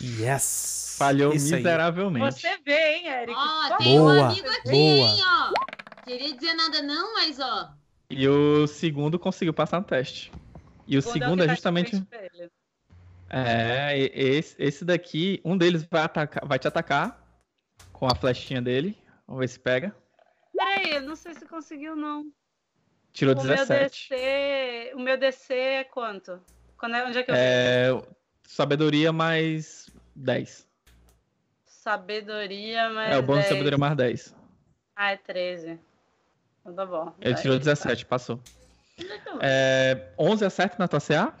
Yes! Falhou Isso miseravelmente. Aí. Você vê, hein, Eric? Ó, tem boa, um amigo aqui, boa. hein, ó. Queria dizer nada não, mas ó. E o segundo conseguiu passar no teste. E o, segundo é, é justamente. É, esse, esse daqui, um deles vai, atacar, vai te atacar com a flechinha dele. Vamos ver se pega. Peraí, eu não sei se conseguiu, não. Tirou o 17. Meu DC, o meu DC é quanto? Quando é, onde é que eu é, Sabedoria mais 10. Sabedoria mais. É, o bônus 10. sabedoria mais 10. Ah, é 13. Então tá bom. Ele tirou 17, tá. passou. É, 11 é, acerta na tua CA?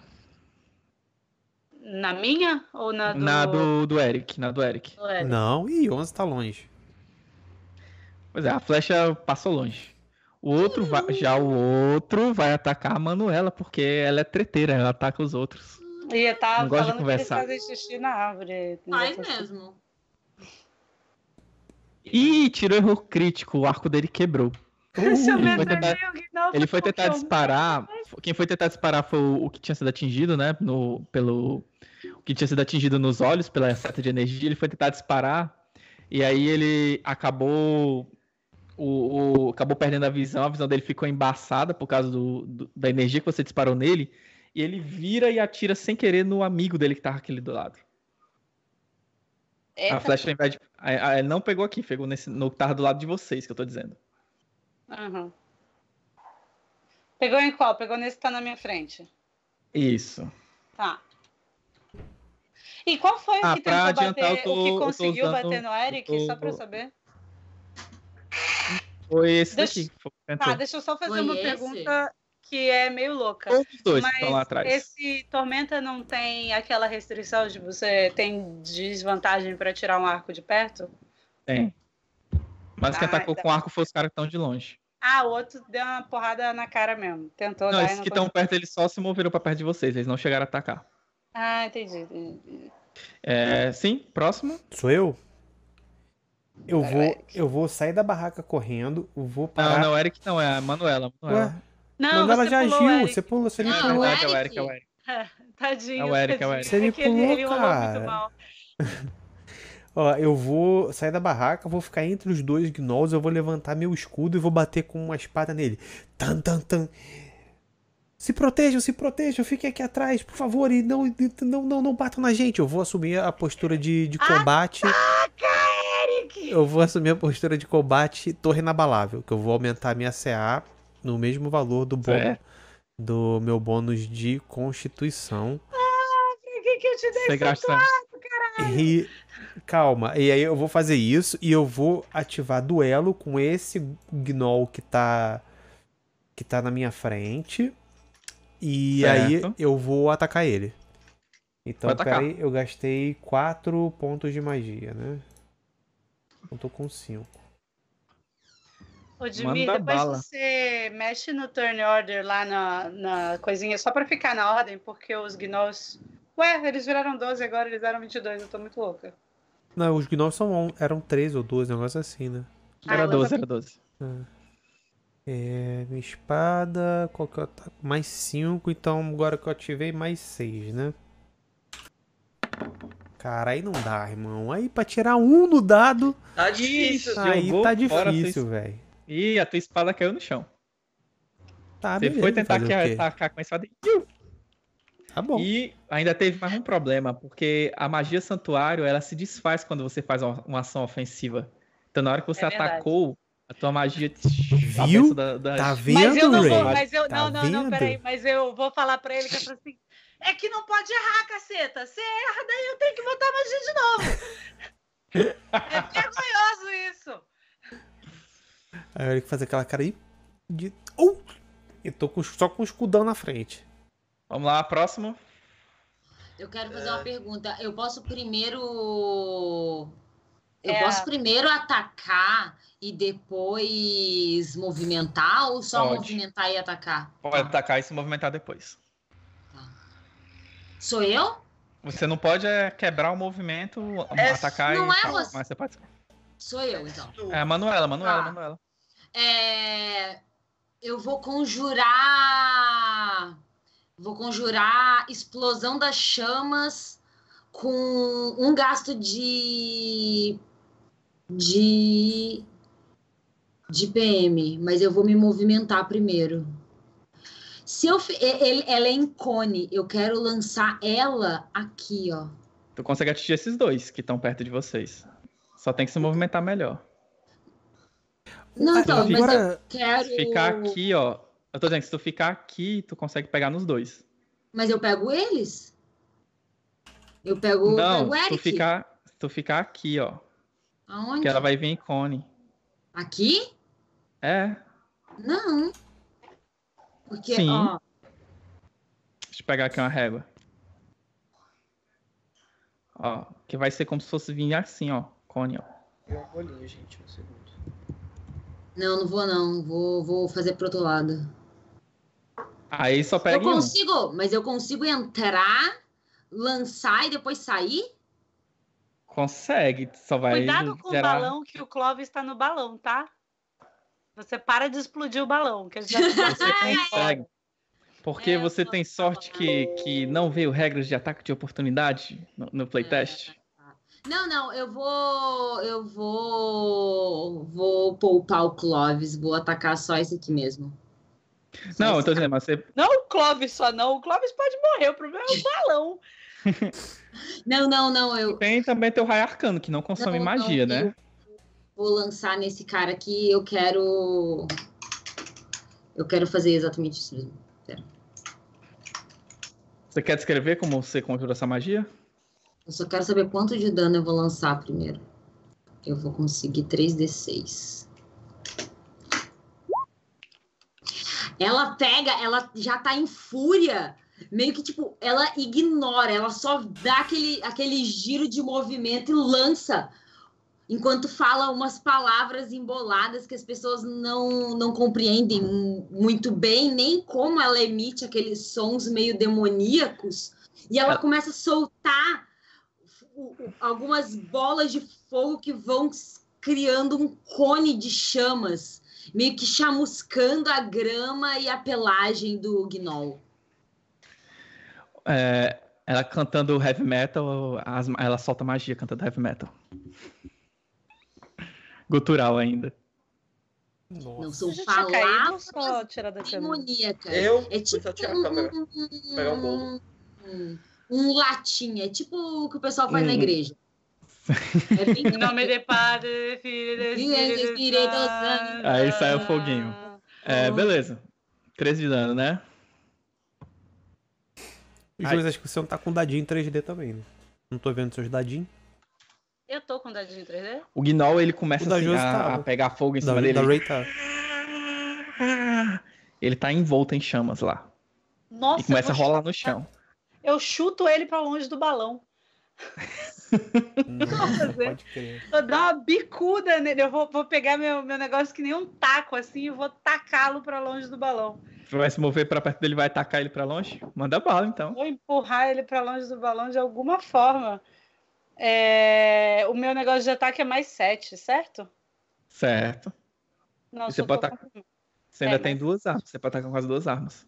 Na minha ou na do... Na do, do Eric, na do Eric. do Eric. Não, e 11 tá longe. Pois é, a flecha passou longe. O outro vai, já o outro vai atacar a Manuela, porque ela é treteira, ela ataca os outros. E eu tava não gosta de conversar. que ele fazer xixi na árvore. Faz mesmo. Ih, tirou erro crítico, o arco dele quebrou. Uh, [LAUGHS] ele, foi tentar, ele foi tentar, disparar. Quem foi tentar disparar foi o que tinha sido atingido, né? No, pelo, o que tinha sido atingido nos olhos pela seta de energia. Ele foi tentar disparar. E aí ele acabou o, o, acabou perdendo a visão, a visão dele ficou embaçada por causa do, do, da energia que você disparou nele, e ele vira e atira sem querer no amigo dele que tava aquele do lado. A flecha, ao invés de, a, não pegou aqui, pegou nesse, no que tava do lado de vocês, que eu tô dizendo. Uhum. Pegou em qual? Pegou nesse que tá na minha frente. Isso. Tá. E qual foi o ah, que tentou bater, tô, o que conseguiu usando, bater no Eric, tô, só pra eu saber? Foi esse deixa... daqui. Tá, deixa eu só fazer Foi uma esse? pergunta que é meio louca. dois Mas estão lá atrás. Esse Tormenta não tem aquela restrição de você tem desvantagem para tirar um arco de perto? Tem. Mas ah, quem atacou tá. com arco foi os caras que estão de longe. Ah, o outro deu uma porrada na cara mesmo. Tentou não, dar. Esses não que estão perto, eles só se moveram para perto de vocês, eles não chegaram a atacar. Ah, entendi. entendi. É, sim, próximo. Sou eu? Eu vou, eu vou sair da barraca correndo, vou parar. Não, não, o Eric não, é a Manuela. Manuela. Ué, não, Manuela já pulou, agiu, você pulou, você me não, pulou. É o Eric, é o Eric. É, [LAUGHS] tadinho. É o Eric, é o Eric. Você me [LAUGHS] pulou, ele, cara. [LAUGHS] Ó, eu vou sair da barraca, vou ficar entre os dois gnolls, eu vou levantar meu escudo e vou bater com uma espada nele. Tan, tan, tan. Se protejam, se protejam, fiquem aqui atrás, por favor, e não, não, não, não batam na gente. Eu vou assumir a postura de, de ah, combate. Ataca! eu vou assumir a postura de combate torre inabalável, que eu vou aumentar a minha CA no mesmo valor do bônus, é? do meu bônus de constituição. Ah, que, que eu te dei Você gastar. caralho? E, calma, e aí eu vou fazer isso e eu vou ativar duelo com esse gnoll que tá que tá na minha frente. E certo. aí eu vou atacar ele. Então, peraí, eu gastei 4 pontos de magia, né? Eu tô com 5. Ô, Jimmy, depois bala. você mexe no turn order lá na, na coisinha, só pra ficar na ordem, porque os gnolls... Ué, eles viraram 12 agora, eles eram 22, eu tô muito louca. Não, os gnolls são, eram 3 ou 12, um negócio assim, né? Ah, era 12, era 12. É, é, minha espada, qual que eu ataco? Mais 5, então agora que eu ativei, mais 6, né? cara. Aí não dá, irmão. Aí pra tirar um no dado. Tá difícil, Aí jogou, tá difícil, velho. Ih, a tua espada caiu no chão. Tá, Você beleza, foi tentar atacar com a espada e. Tá bom. E ainda teve mais um problema, porque a magia santuário ela se desfaz quando você faz uma ação ofensiva. Então, na hora que você é atacou, a tua magia viu? Da, da... Tá vendo, mas eu não vou, mas eu, tá não, não, não, peraí, mas eu vou falar pra ele que eu assim, é que não pode errar, caceta. Você erra, daí eu tenho que botar magia de novo. é vergonhoso isso. Aí ele faz aquela cara aí de. Uh! Eu tô com, só com o escudão na frente. Vamos lá, próximo. Eu quero fazer é... uma pergunta. Eu posso primeiro. Eu é... posso primeiro atacar e depois movimentar ou só Pode. movimentar e atacar? Pode atacar e se movimentar depois. Sou eu? Você não pode eh, quebrar o movimento, é, atacar não e. Não é você. Mas você pode... Sou eu, então. É, Manuela, Manuela, ah. Manuela. É... Eu vou conjurar. Vou conjurar explosão das chamas com um gasto de. de. de PM. Mas eu vou me movimentar primeiro. Se eu, ele, ela é incone, eu quero lançar ela aqui, ó. Tu consegue atingir esses dois que estão perto de vocês. Só tem que se movimentar melhor. Não, então, fica, mas eu quero. Se ficar aqui, ó. Eu tô dizendo que se tu ficar aqui, tu consegue pegar nos dois. Mas eu pego eles? Eu pego, Não, eu pego o Eric. Tu ficar, tu ficar aqui, ó. Aonde? Que ela vai vir em cone. Aqui? É. Não. Porque, Sim. ó. Deixa eu pegar aqui uma régua. Ó, que vai ser como se fosse vir assim, ó. Cone, ó. Eu rolinho, gente, um segundo. Não, não vou não. Vou, vou fazer pro outro lado. Aí só pega. Eu consigo, um. mas eu consigo entrar, lançar e depois sair? Consegue, só vai. Cuidado com gerar... o balão, que o Clóvis está no balão, tá? Você para de explodir o balão, que a gente já [LAUGHS] Porque é, você tem sorte que, que não veio regras de ataque de oportunidade no, no playtest. É, é, é. Não, não, eu vou. Eu vou. Vou poupar o Clovis, vou atacar só esse aqui mesmo. Só não, eu tô dizendo, mas você. Não o Clovis só não, o Clovis pode morrer, o problema é o balão. [LAUGHS] não, não, não, eu. Tem também teu raio arcano, que não consome não, magia, não, né? vou lançar nesse cara aqui, eu quero. Eu quero fazer exatamente isso mesmo. Pera. Você quer descrever como você conjura é essa magia? Eu só quero saber quanto de dano eu vou lançar primeiro. Eu vou conseguir 3d6. Ela pega, ela já tá em fúria meio que tipo, ela ignora, ela só dá aquele, aquele giro de movimento e lança enquanto fala umas palavras emboladas que as pessoas não, não compreendem muito bem, nem como ela emite aqueles sons meio demoníacos, e ela começa a soltar algumas bolas de fogo que vão criando um cone de chamas, meio que chamuscando a grama e a pelagem do gnoll. É, ela cantando heavy metal, ela solta magia cantando heavy metal gutural ainda. Nossa. Não são palavras demoníacas. Eu? É tipo um, Pegar um bolo. Um, latim, é tipo o que o pessoal faz hum. na igreja. [LAUGHS] É Nome de Padre, Filho, Espírito Santo. Aí sai o foguinho. É, uhum. beleza. 13 de dano, né? O Juiz, acho que você não tá com dadinho em 3D também, né? Não tô vendo seus dadinhos. Eu tô com o dadinho 3D? O Gnoll, ele começa assim, a, tá a, pegar fogo em cima da, dele. Da Ray tá. Ele tá envolto em chamas lá. Nossa, e começa a rolar chutar. no chão. Eu chuto ele para longe do balão. Hum, Nossa, pode crer. Vou dar uma bicuda nele. Eu vou, vou pegar meu, meu negócio que nem um taco assim e vou tacá-lo para longe do balão. Vai se mover para perto dele, vai tacar ele para longe? Manda bala então. Vou empurrar ele para longe do balão de alguma forma. É... O meu negócio de ataque é mais 7, certo? Certo. você pode tá- atacar. Com... Você é, ainda tem duas armas. Você pode atacar com as duas armas.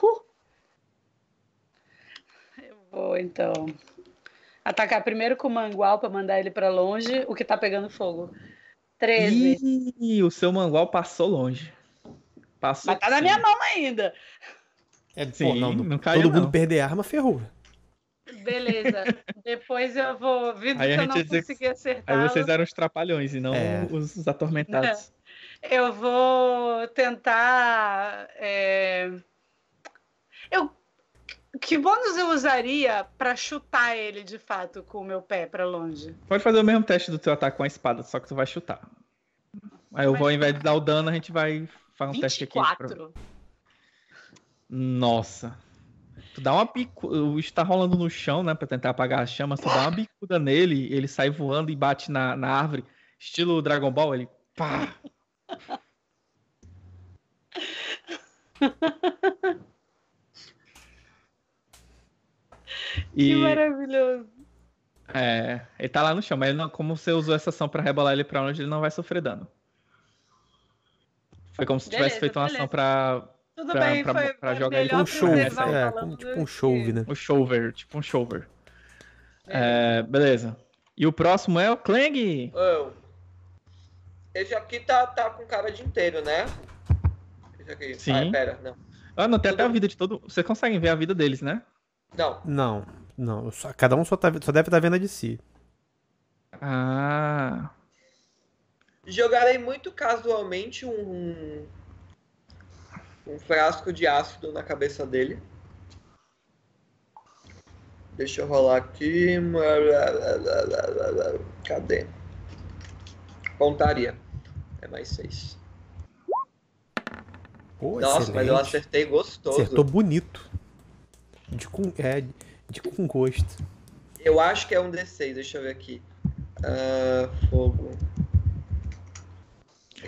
Uh! Eu vou, então. Atacar primeiro com o mangual para mandar ele para longe, o que tá pegando fogo. 13. Ih, o seu mangual passou longe. Passou. Mas tá na minha mão ainda. É, Sim, pô, não, não caiu, todo não. mundo perder arma, ferrou. Beleza. Depois eu vou, vindo aí que eu não consegui acertar. Aí vocês eram os trapalhões e não é. os atormentados. [LAUGHS] Eu vou tentar. É... Eu que bônus eu usaria para chutar ele de fato com o meu pé para longe? Pode fazer o mesmo teste do teu ataque com a espada, só que tu vai chutar. Aí eu vou, ao invés de dar o dano, a gente vai fazer um 24. teste aqui. 24. Pra... Nossa. Tu dá uma bicuda, o bicho tá rolando no chão, né, pra tentar apagar a chama, tu dá uma bicuda nele, ele sai voando e bate na, na árvore, estilo Dragon Ball, ele pá! [LAUGHS] e, que maravilhoso! É, ele tá lá no chão, mas não, como você usou essa ação pra rebolar ele pra onde, ele não vai sofrer dano. Foi como se beleza, tivesse feito uma beleza. ação pra tudo pra, bem, pra, foi pra jogar melhor é, é, tipo, um show, é, como, tipo um show, né? Um tipo um showver É. É, beleza. E o próximo é o Klang. Eu. Esse aqui tá, tá com cara de inteiro, né? Esse aqui. Sim. Ah, pera, não. Ah, não, tem Tudo até a vida de todo. Vocês conseguem ver a vida deles, né? Não. Não, não. Só, cada um só, tá, só deve estar tá vendo a de si. Ah. Jogarei muito casualmente um, um frasco de ácido na cabeça dele. Deixa eu rolar aqui. Cadê? Pontaria. É mais seis. Pô, Nossa, excelente. mas eu acertei gostoso. Acertou bonito. De com, é, de com gosto. Eu acho que é um D6, deixa eu ver aqui. Uh, fogo.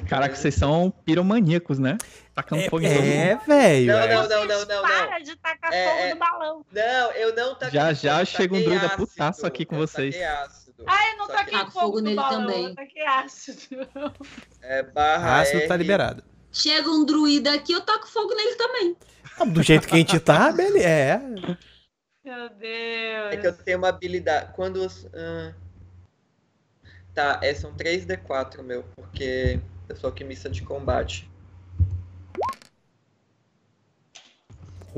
Caraca, vocês são piromaníacos, né? tacando tá é, fogo em É, velho. Não, não, não, não, não, Para de tacar é, fogo é. no balão. Não, eu não taquei Já, já chega um druida putaço aqui com vocês. Ah, eu não taquei fogo no balão, também. eu taquei ácido. É, barra Ácido tá liberado. Chega um druida aqui, eu taco fogo nele também. Ah, do jeito que a gente tá, beleza. É. Meu Deus. É que eu tenho uma habilidade. Quando. Uh... Tá, é, são 3D4, meu, porque eu sou alquimista de combate.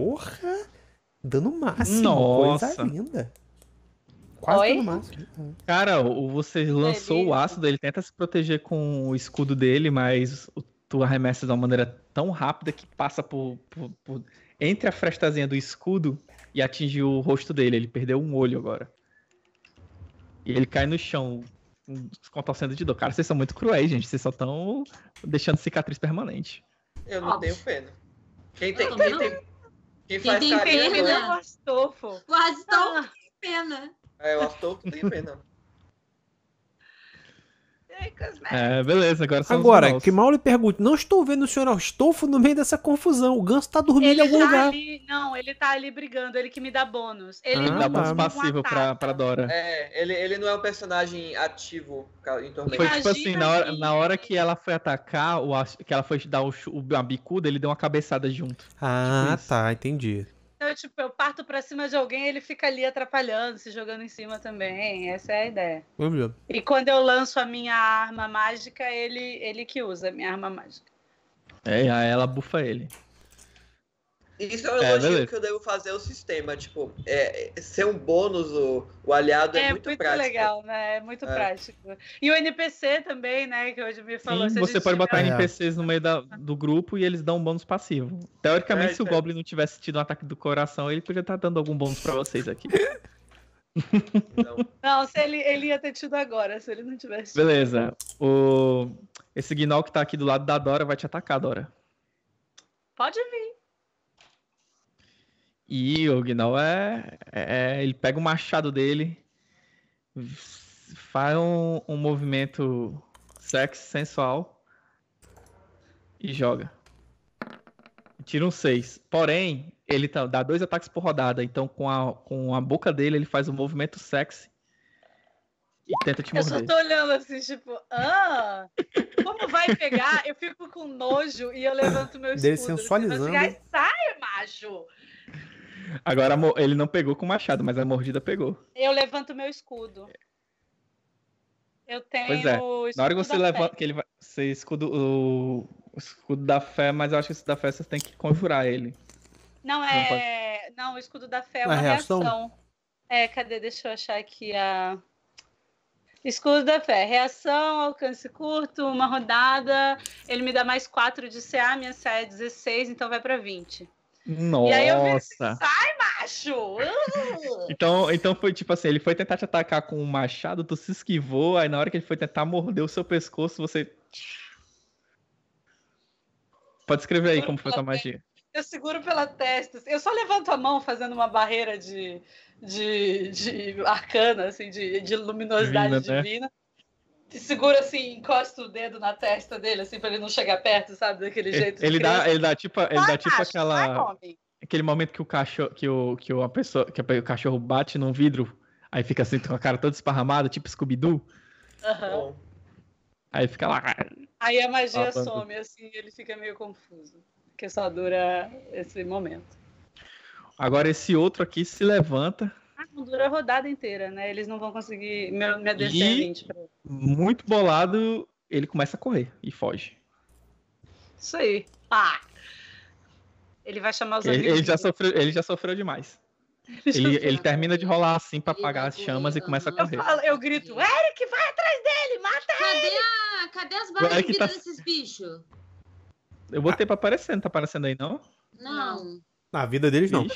Porra! Dando máximo. Nossa. Coisa linda. Quase Oi? dando máximo. Cara, você lançou é o ácido, ele tenta se proteger com o escudo dele, mas tu arremessa de uma maneira tão rápida que passa por, por, por entre a frestazinha do escudo e atinge o rosto dele. Ele perdeu um olho agora. E ele cai no chão, contorcendo de dor. Cara, vocês são muito cruéis, gente. Vocês só estão deixando cicatriz permanente. Eu não tenho pena. Quem tem, quem tem, quem faz Quem tem pena. É o né? Astolfo. O Astolfo ah. tem pena. É, o Astolfo tem pena né? É, beleza, agora são Agora, que mal lhe pergunto, não estou vendo o senhor Astolfo no meio dessa confusão. O ganso tá dormindo ele em algum tá lugar. Ali, não, ele tá ali brigando, ele que me dá bônus. Ele ah, dá bônus passivo pra, pra Dora. É, ele, ele não é um personagem ativo em Foi tipo assim, na hora, na hora que ela foi atacar, o, que ela foi dar o, a bicuda, ele deu uma cabeçada junto. Ah, tipo tá, entendi. Então, tipo, eu parto pra cima de alguém, ele fica ali atrapalhando, se jogando em cima também. Essa é a ideia. E quando eu lanço a minha arma mágica, ele, ele que usa a minha arma mágica. É, ela bufa ele. Isso então, é um elogio que eu devo fazer ao sistema. Tipo, é, é, ser um bônus, o, o aliado é, é muito, muito prático. É muito legal, né? É muito é. prático. E o NPC também, né? Que hoje me falou. Sim, você pode botar NPCs é. no meio da, do grupo e eles dão um bônus passivo. Teoricamente, se o então. Goblin não tivesse tido um ataque do coração, ele podia estar tá dando algum bônus para vocês aqui. Não. [LAUGHS] não, se ele, ele ia ter tido agora, se ele não tivesse. Tido. Beleza. O... Esse Gnol que tá aqui do lado da Dora vai te atacar, Dora. Pode vir. E o Guinal é, é, é, Ele pega o machado dele, faz um, um movimento sexy, sensual e joga. Tira um 6. Porém, ele tá, dá dois ataques por rodada. Então, com a, com a boca dele, ele faz um movimento sexy e tenta te morder. Eu só tô olhando assim, tipo, ah, como vai pegar? Eu fico com nojo e eu levanto meu escudo. Dele assim, assim, sensualizando. Assim, Sai, macho! Agora ele não pegou com o machado, mas a mordida pegou. Eu levanto meu escudo. Eu tenho. Pois é. Na hora que você levanta, que ele vai. Você escudo o... o... escudo da fé, mas eu acho que escudo da fé você tem que conjurar ele. Não, é. Não, pode... É, não o escudo da fé é, é uma, reação. reação. É, cadê? Deixa eu achar aqui a. Escudo da fé. Reação, alcance curto, uma rodada. Ele me dá mais 4 de CA, minha CA é 16, então vai para 20. Nossa. E aí eu assim, sai, macho! [LAUGHS] Uh! então, então foi tipo assim, ele foi tentar te atacar com um machado, tu se esquivou, aí na hora que ele foi tentar morder o seu pescoço, você. Pode escrever aí como foi essa magia. Eu seguro pela testa. Assim. Eu só levanto a mão fazendo uma barreira de, de, de arcana, assim, de, de luminosidade divina, né? divina né? segura assim, encosta o dedo na testa dele, assim, pra ele não chegar perto, sabe? Daquele jeito. Ele, dá, ele dá tipo, ele dá tipo aquela. aquele momento que o cachorro, que o, que o, a pessoa, que o cachorro bate num vidro, aí fica assim com a cara toda esparramada, tipo Scooby-Doo. Uhum. Aí fica lá. Aí a magia ah, some, assim, ele fica meio confuso. Que só dura esse momento. Agora esse outro aqui se levanta, dura a rodada inteira, né? Eles não vão conseguir. Meu, minha DC é Pra... Muito bolado, ele começa a correr e foge. Isso aí. Pá! Ele vai chamar os ele, amigos. Ele já, sofreu, ele já sofreu demais. [LAUGHS] Ele, ele, termina de rolar assim pra apagar tá as chamas e começa a né? correr. Eu, falo, eu grito, Eric, vai atrás dele, mata cadê ele! A, cadê as balas de tá... desses bichos? Eu botei pra aparecer, não tá aparecendo aí não? Não. Na vida deles não.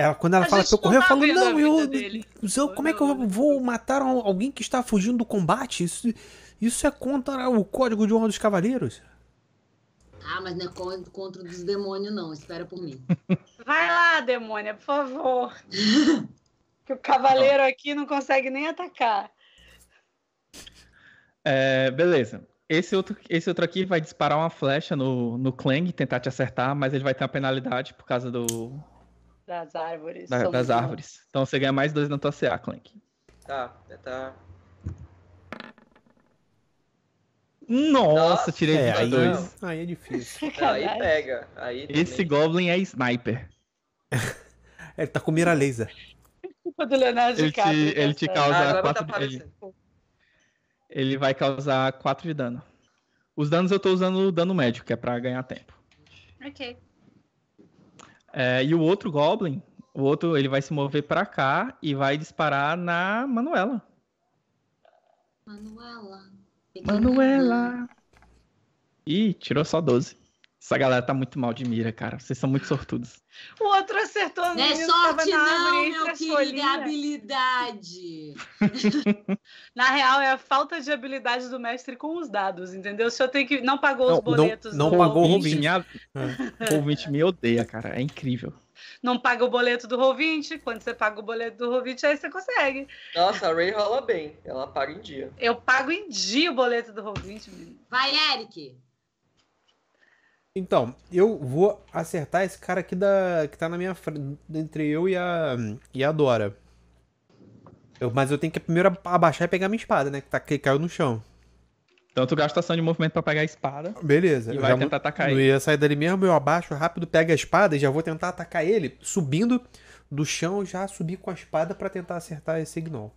Ela, é, quando ela a fala socorrer, eu tá falo, não, eu, dele. eu. Como é que eu vou matar alguém que está fugindo do combate? Isso, isso é contra o código de honra dos cavaleiros. Ah, mas não é contra os demônios, não. Espera por mim. [LAUGHS] Vai lá, demônia, por favor. [LAUGHS] que o cavaleiro aqui não consegue nem atacar. É, beleza. Esse outro, esse outro aqui vai disparar uma flecha no, no Clang, tentar te acertar, mas ele vai ter uma penalidade por causa do, das árvores. Da, das árvores. Então você ganha mais dois na tua CA, Clank. Tá, tá. Nossa, Nossa tirei é, aí, dois. Aí é difícil. [LAUGHS] Aí pega. Aí Esse Goblin é sniper. [LAUGHS] ele tá com mira laser. Desculpa do Leonardo ele te, ele te causa ah, quatro tá ele, ele vai causar 4 de dano. Os danos eu tô usando o dano médio, que é pra ganhar tempo. Ok. É, e o outro Goblin, o outro, ele vai se mover para cá e vai disparar na Manuela. Manuela. Manuela. Ih, tirou só 12. Essa galera tá muito mal de mira, cara. Vocês são muito sortudos. O outro acertou no Não é sorte, não, meu querido, é habilidade. [LAUGHS] na real, é a falta de habilidade do mestre com os dados, entendeu? O senhor tem que. Não pagou não, os boletos. Não, não pagou o Rovinte Minha... o ouvinte é. me odeia, cara. É incrível. Não paga o boleto do Rovinte. Quando você paga o boleto do Rovinte, aí você consegue. Nossa, a Ray rola bem. Ela paga em dia. Eu pago em dia o boleto do Rovinte, menino. Vai, Eric! Então, eu vou acertar esse cara aqui da, que tá na minha frente, entre eu e a, e a Dora. Eu, mas eu tenho que primeiro abaixar e pegar minha espada, né? Que, tá, que caiu no chão. Então tu gasta ação de movimento pra pegar a espada. Beleza. E vai tentar atacar ele. Eu ia sair dali mesmo, eu abaixo rápido, pego a espada e já vou tentar atacar ele. Subindo do chão, já subir com a espada para tentar acertar esse Gnoll.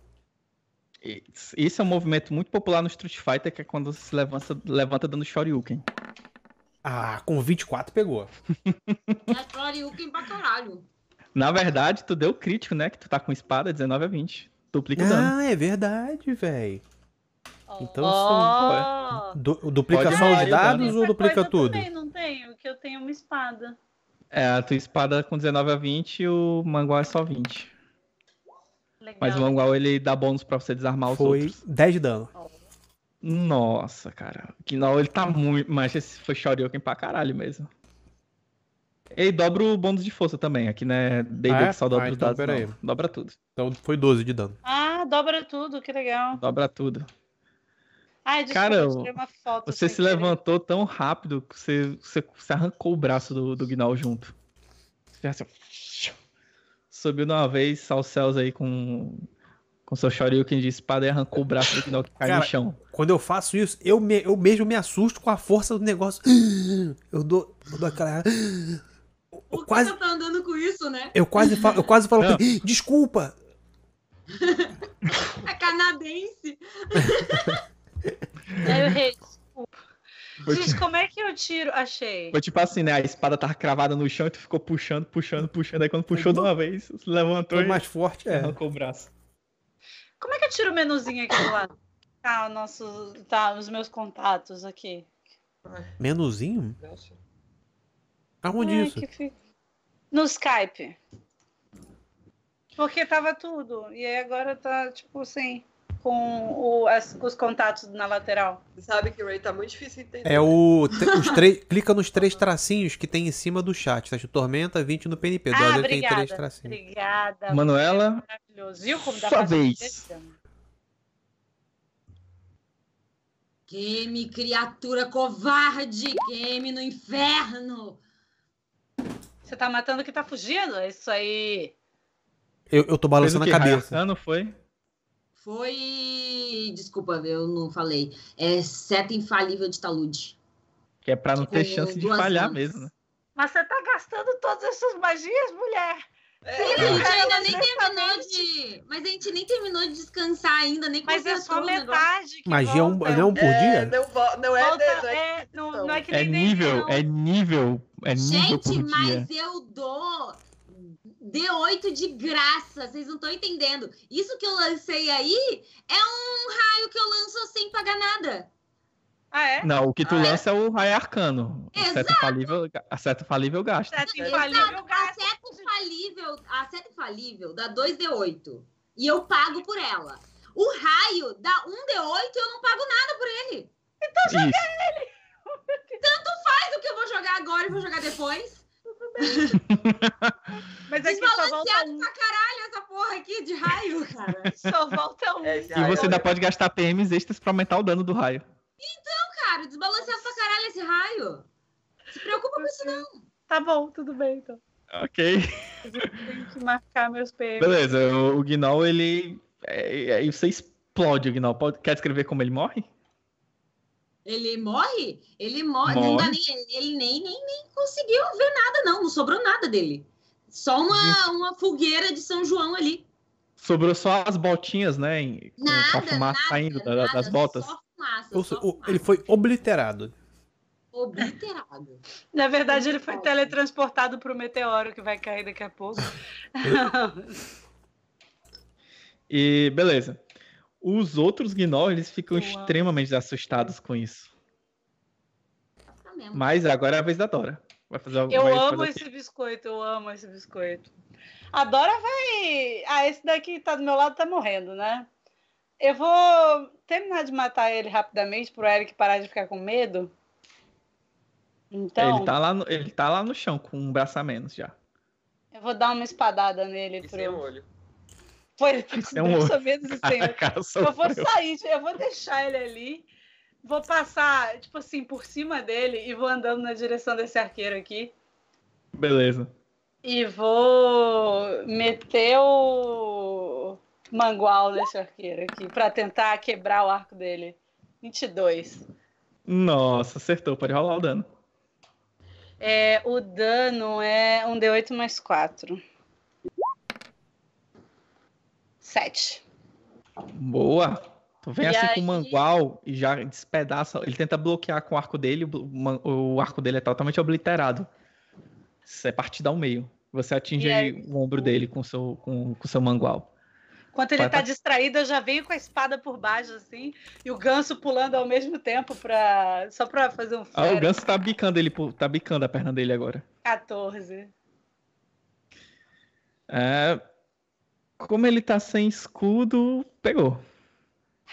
Esse é um movimento muito popular no Street Fighter, que é quando se levanta, levanta dando Shoryuken. Ah, com 24 pegou. É Floriuken pra caralho. Na verdade, tu deu crítico, né? Que tu tá com espada 19 a 20. Duplica o dano. Ah, é verdade, velho. Então são. Oh. Du duplicação de dados então. ou duplica tudo? Eu também não tenho, que eu tenho uma espada. É, a tua espada com 19 a 20 e o mangual é só 20. Legal. Mas o mangual ele dá bônus pra você desarmar os outros. Foi 10 de dano. Oh. Nossa, cara. O Kinol, ele tá muito. Mas esse foi Shoryuken pra caralho mesmo. E dobra o bônus de força também. Aqui, né? Dei ah, é? só dobra ah, os então, dados. Pera aí. Dobra tudo. Então foi 12 de dano. Ah, dobra tudo, que legal. Dobra tudo. Ai, desculpa, Cara, você se querer. levantou tão rápido que você, você, você, arrancou o braço do, do Gnol junto. Você, assim, subiu de uma vez aos céus aí com com seu shoryuken de espada e arrancou o braço do Pinocchio que caiu no chão. Quando eu faço isso, eu, me, eu mesmo me assusto com a força do negócio. [GASPS] Eu dou, eu dou aquela. [GASPS] Eu o quase tá andando com isso, né? Eu quase falo, eu quase falo desculpa. [LAUGHS] É canadense. [LAUGHS] Aí eu errei, desculpa. Gente, te... como é que eu tiro? Achei. Foi tipo assim, né? A espada tava cravada no chão e tu ficou puxando, puxando, puxando. Aí quando puxou de uma vez, levantou. Foi mais forte, é. Arrancou o braço. Como é que eu tiro o menuzinho aqui do lado? Tá, nosso tá os meus contatos aqui. Menuzinho? Aonde tá é, isso? No Skype. Porque tava tudo. E aí agora tá, tipo, assim com o, as, os contatos na lateral. Sabe que Ray tá muito difícil de entender. É o. Os clica nos três tracinhos que tem em cima do chat. Tá? Tormenta 20 no PNP. Do ah, obrigada, tem três tracinhos. Obrigada. Manuela. É maravilhoso. Viu como sua vez. Game, criatura covarde! Game no inferno! Você tá matando que tá fugindo? É isso aí. Eu, eu tô balançando a cabeça. Não foi? Foi. Desculpa, eu não falei. É seta infalível de talude. Que é para não ter chance de falhar anos. mesmo, né? Mas você tá gastando todas essas magias, mulher? É, Sim, a gente ainda nem terminou de. Mas a gente nem terminou de descansar ainda, nem Mas é só metade. Magia é um, é um por é, dia? É, não, não, é, volta, não, é, é não, não é que é nem nível, é nível. É nível gente, por dia. mas eu dou D8 de graça, vocês não estão entendendo. Isso que eu lancei aí é um raio que eu lanço sem pagar nada. Ah, é? Não, o que tu ah, é? lança é? é o raio arcano. Exato. Acerto falível, acerto falível gasta. Acerto falível gasta. Acerto falível, falível dá 2D8. E eu pago por ela. O raio dá 1D8 e eu não pago nada por ele. Então joga ele! Tanto faz o que eu vou jogar agora e vou jogar depois mesmo. [LAUGHS] Mas é que só volta um. pra caralho essa porra aqui de raio, cara. Só volta um. [LAUGHS] É, e você ainda pode gastar PMs extras pra aumentar o dano do raio. Então, cara, desbalanceado pra caralho esse raio. Se preocupa com isso, não. Tá bom, tudo bem, então. Ok. Eu tenho que marcar meus PMs. Beleza, o, o Gnol, ele... Aí é, é, você explode o Gnol. Quer descrever como ele morre? Ele morre? Ele morre. morre. Nem, ele nem, nem, nem conseguiu ver nada, não. Não sobrou nada dele. Só uma, uma fogueira de São João ali. Sobrou só as botinhas, né? Em, nada, com a fumaça nada, saindo nada, das botas. Só fumaça, só fumaça. Ele foi obliterado. Obliterado. Na verdade, ele foi teletransportado para o meteoro que vai cair daqui a pouco. [LAUGHS] e beleza. Os outros gnolls eles ficam Boa. extremamente assustados com isso. Tá Mas agora é a vez da Dora. Vai fazer, eu vai amo fazer esse aqui. biscoito, eu amo esse biscoito. A Dora vai. Ah, esse daqui tá do meu lado, tá morrendo, né? Eu vou terminar de matar ele rapidamente pro Eric parar de ficar com medo. Então. Ele tá lá no, ele tá lá no chão com um braço a menos já. Eu vou dar uma espadada nele. E pro... sem olho. Foi, é um... eu vou [LAUGHS] sair, eu vou deixar ele ali, vou passar, tipo assim, por cima dele e vou andando na direção desse arqueiro aqui. Beleza. E vou meter o mangual nesse arqueiro aqui, pra tentar quebrar o arco dele. 22. Nossa, acertou. Pode rolar o dano. É, o dano é um D8 mais 4. 7. Boa! Tu vem e assim aí... com o Mangual e já despedaça. Ele tenta bloquear com o arco dele, o arco dele é totalmente obliterado. Você é partida ao meio. Você atinge aí... o ombro dele com seu, com, com seu Mangual. Enquanto ele está distraído, eu já venho com a espada por baixo, assim, e o ganso pulando ao mesmo tempo pra... só para fazer um flare. Ah, o ganso está bicando ele, tá bicando a perna dele agora. 14. É, como ele tá sem escudo, pegou.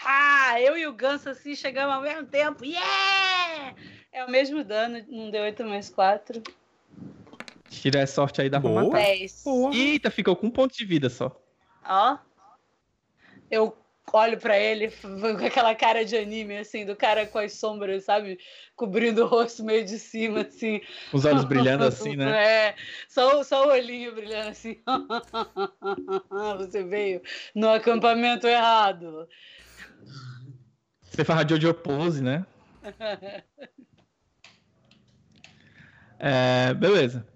Ah, eu e o Ganso assim chegamos ao mesmo tempo. Yeah! É o mesmo dano, não deu 8 mais 4. Tira a sorte aí da rua. Roma. Boa. Eita, ficou com um ponto de vida só. Ó. Eu olho para ele [LAUGHS] com aquela cara de anime, assim, do cara com as sombras, sabe? Cobrindo o rosto meio de cima, assim. Os olhos brilhando [LAUGHS] assim, né? É, só, só o olhinho brilhando assim. [LAUGHS] Você veio no acampamento errado. Você fala de Jojo Pose, né? é, beleza.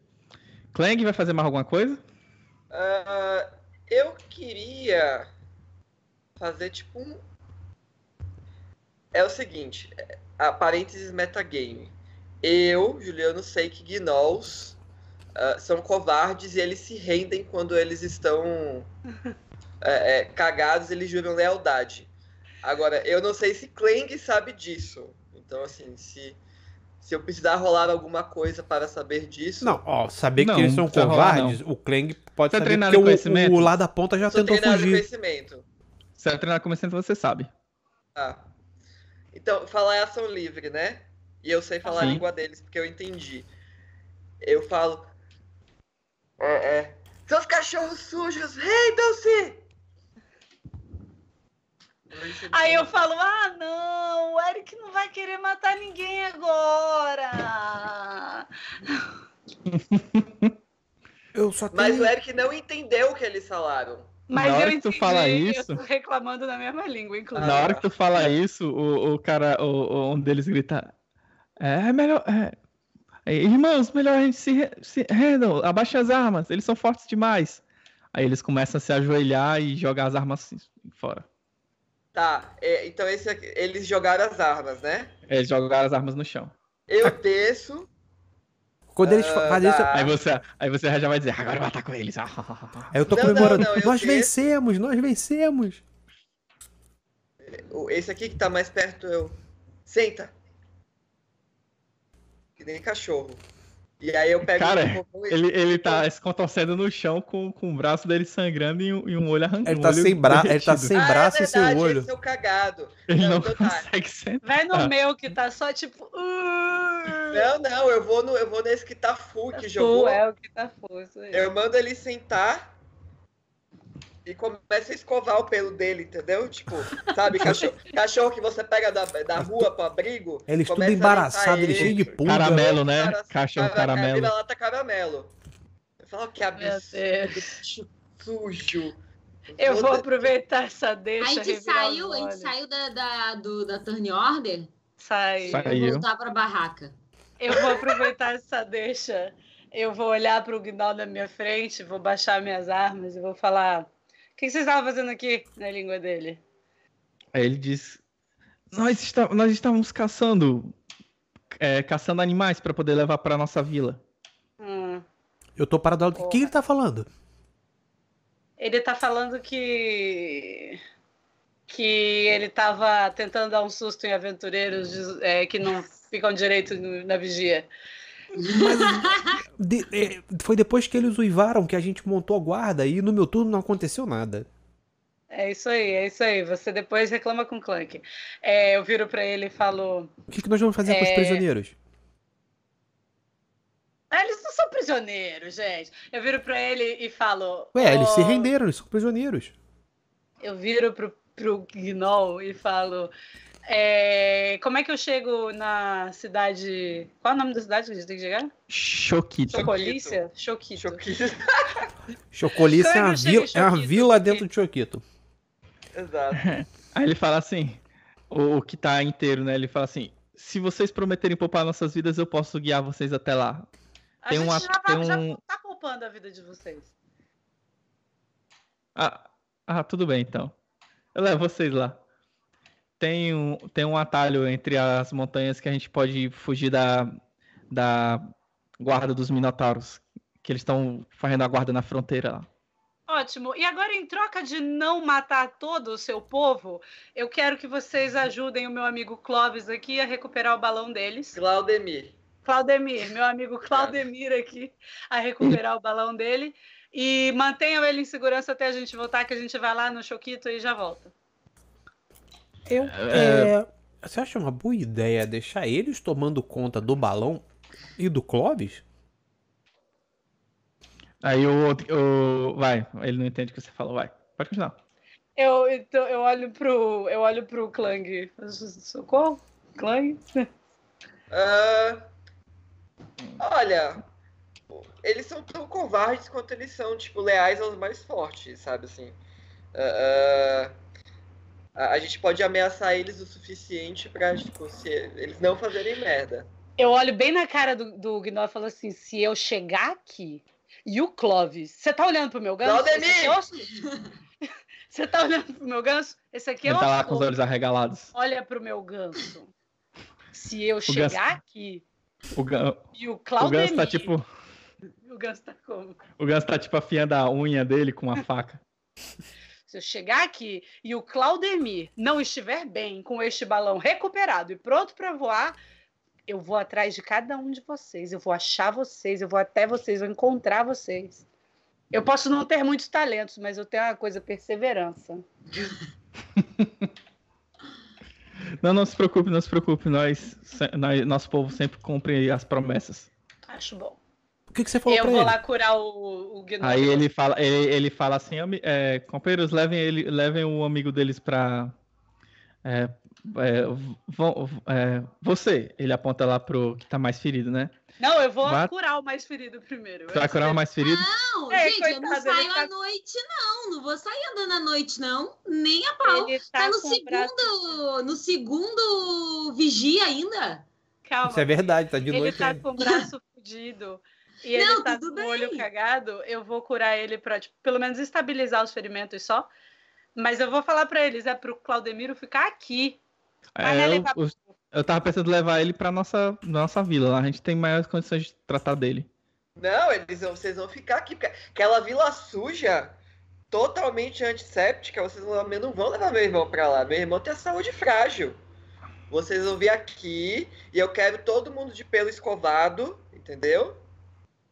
Clang vai fazer mais alguma coisa? Uh, eu queria fazer tipo um. É o seguinte, é, a parênteses metagame. Eu, Juliano, sei que gnolls uh, são covardes e eles se rendem quando eles estão [LAUGHS] é, é, cagados, eles juram lealdade. Agora, eu não sei se Klang sabe disso. Então, assim, se, se eu precisar rolar alguma coisa para saber disso. Não, ó, saber não, que eles são covardes, rolar, o Klang pode Você tá saber porque o, o lá da ponta já Sou tentou fugir. conhecimento. Você vai treinar começando? você sabe. Ah. Então, falar é ação livre, né? E eu sei falar Sim. a língua deles, porque eu entendi. Eu falo. É, é. Seus cachorros sujos, rendam-se! Aí eu falo, ah, não, o Eric não vai querer matar ninguém agora. Eu só tenho... Mas o Eric não entendeu o que eles falaram. Mas na hora entendi, que tu fala isso, eu tô reclamando na mesma língua, inclusive. Na hora que tu fala isso, o, o cara, o, um deles grita: É, é melhor. É, é, irmãos, melhor a gente se, se rendam, abaixem as armas, eles são fortes demais. Aí eles começam a se ajoelhar e jogar as armas assim, fora. Tá, é, então esse, eles jogaram as armas, né? Eles jogaram as armas no chão. Eu desço quando eles ah, fazem isso. Aí você, aí você já vai dizer, agora vai estar com eles. [LAUGHS] aí eu tô não, comemorando. Não, não, é nós vencemos, nós vencemos. Esse aqui que tá mais perto, eu. É Senta! Que nem cachorro. E aí eu pego Cara, ele, ele tá se [LAUGHS] contorcendo no chão com, com o braço dele sangrando e um, e um olho arrancado. Ele, tá um sem bra... ele tá sem ah, é braço é e sem olho. é cagado. Ele não, não tá. consegue sentar. Vai no meu que tá só tipo. Uh". Não, não, eu vou, no, eu vou nesse que tá full, tá que jogou. é o que tá full, Eu mando ele sentar e começa a escovar o pelo dele, entendeu? Tipo, sabe, cachorro, [LAUGHS] cachorro que você pega da, da rua para abrigo. Ele tudo embaraçado, é ele cheio de pulga. Né? Caramelo, né? Cara, cachorro cara, caramelo. Ele lata caramelo. Eu falo oh, que absurdo, sujo. Eu vou, aproveitar essa deixa. A gente saiu, a gente saiu da, da, do, da turn order. Saiu. Vou Voltar pra barraca. Eu vou aproveitar essa deixa eu vou olhar para o guindal na minha frente, vou baixar minhas armas e vou falar: o que vocês estavam fazendo aqui? Na língua dele. Aí ele diz: Nós, está, nós estávamos caçando. É, caçando animais para poder levar para nossa vila. Hum. Eu tô parado. O que ele tá falando? Ele tá falando que. Que ele tava tentando dar um susto em aventureiros é, que não ficam direito na vigia. Mas [LAUGHS] de, é, foi depois que eles uivaram que a gente montou a guarda e no meu turno não aconteceu nada. É isso aí, é isso aí. Você depois reclama com o Clank. É, eu viro para ele e falo. O que, que nós vamos fazer é... com os é, prisioneiros? Ah, eles não são prisioneiros, gente. Eu viro para ele e falo. Ué, oh... eles se renderam, eles são prisioneiros. Eu viro pro, pro Gnol e falo. É, como é que eu chego na cidade. Qual é o nome da cidade que a gente tem que chegar? Choquito. Chocolícia? Choquito. Choquito. [LAUGHS] Chocolícia é, uma vila, é uma é vila dentro de Choquito. Exato. [LAUGHS] Aí ele fala assim: o, o que tá inteiro, né? Ele fala assim: se vocês prometerem poupar nossas vidas, eu posso guiar vocês até lá. A tem gente uma, já, tá, tem um... já tá poupando a vida de vocês. Ah, ah, tudo bem então. Eu levo vocês lá tem um, tem um atalho entre as montanhas que a gente pode fugir da, da guarda dos Minotauros, que eles estão fazendo a guarda na fronteira lá. Ótimo. E agora, em troca de não matar todo o seu povo, eu quero que vocês ajudem o meu amigo Clóvis aqui a recuperar o balão deles. Claudemir. Claudemir, meu amigo Claudemir aqui a recuperar o balão dele. E mantenham ele em segurança até a gente voltar, que a gente vai lá no Choquito e já volta. Eu, é, é... É, você acha uma boa ideia deixar eles tomando conta do balão e do Clóvis? Aí o, o, Vai, ele não entende o que você falou, vai. Pode continuar. Eu, então, eu olho pro. Eu olho pro Clang. Socorro? Clang? Uh, ah, olha. Eles são tão covardes quanto eles são, tipo, leais aos mais fortes, sabe assim? Uh, uh a, gente pode ameaçar eles o suficiente para tipo, se, eles não fazerem merda. Eu olho bem na cara do, do Gnor e falo assim: se eu chegar aqui e o Clóvis, você tá olhando pro meu ganso? É é [LAUGHS] você tá olhando pro meu ganso? Esse aqui é Ele tá lá com os olhos arregalados. Olha pro meu ganso. Se eu o chegar ganso... aqui. O gan... E o Claudemir. O é ganso tá tipo. O ganso tá como? O ganso tá tipo afiando a unha dele com uma faca. [LAUGHS] Se eu chegar aqui e o Claudemir não estiver bem com este balão recuperado e pronto para voar, eu vou atrás de cada um de vocês, eu vou achar vocês, eu vou até vocês, eu vou encontrar vocês. Eu posso não ter muitos talentos, mas eu tenho uma coisa, perseverança. [LAUGHS] Não, não se preocupe, não se preocupe. Nós, nós, nosso povo sempre cumpre as promessas. Acho bom que, que você falou eu pra ele? vou lá curar o, o Aí ele fala, ele, ele fala assim, é, companheiros, levem, ele, levem o amigo deles pra... É, é, é, você, ele aponta lá pro que tá mais ferido, né? Não, eu vou curar o mais ferido primeiro. Você vai curar o mais ferido? Não, é, gente, coitado, eu não saio tá... à noite, não. Não vou sair andando à noite, não. Nem a pau. Ele tá, tá no segundo. Braço... Assim. No segundo vigia ainda. Calma. Isso é verdade, tá de ele noite. Ele tá né? com o braço [LAUGHS] fudido e não, ele tá com o olho cagado, eu vou curar ele pra, tipo, pelo menos estabilizar os ferimentos só. Mas eu vou falar pra eles, é pro Claudemiro ficar aqui. é, eu, eu tava pensando em levar ele pra nossa, nossa vila, a gente tem maiores condições de tratar dele. Não, eles vão, vocês vão ficar aqui, porque aquela vila suja, totalmente antisséptica, vocês não vão levar meu irmão pra lá. Meu irmão tem a saúde frágil. Vocês vão vir aqui e eu quero todo mundo de pelo escovado, entendeu?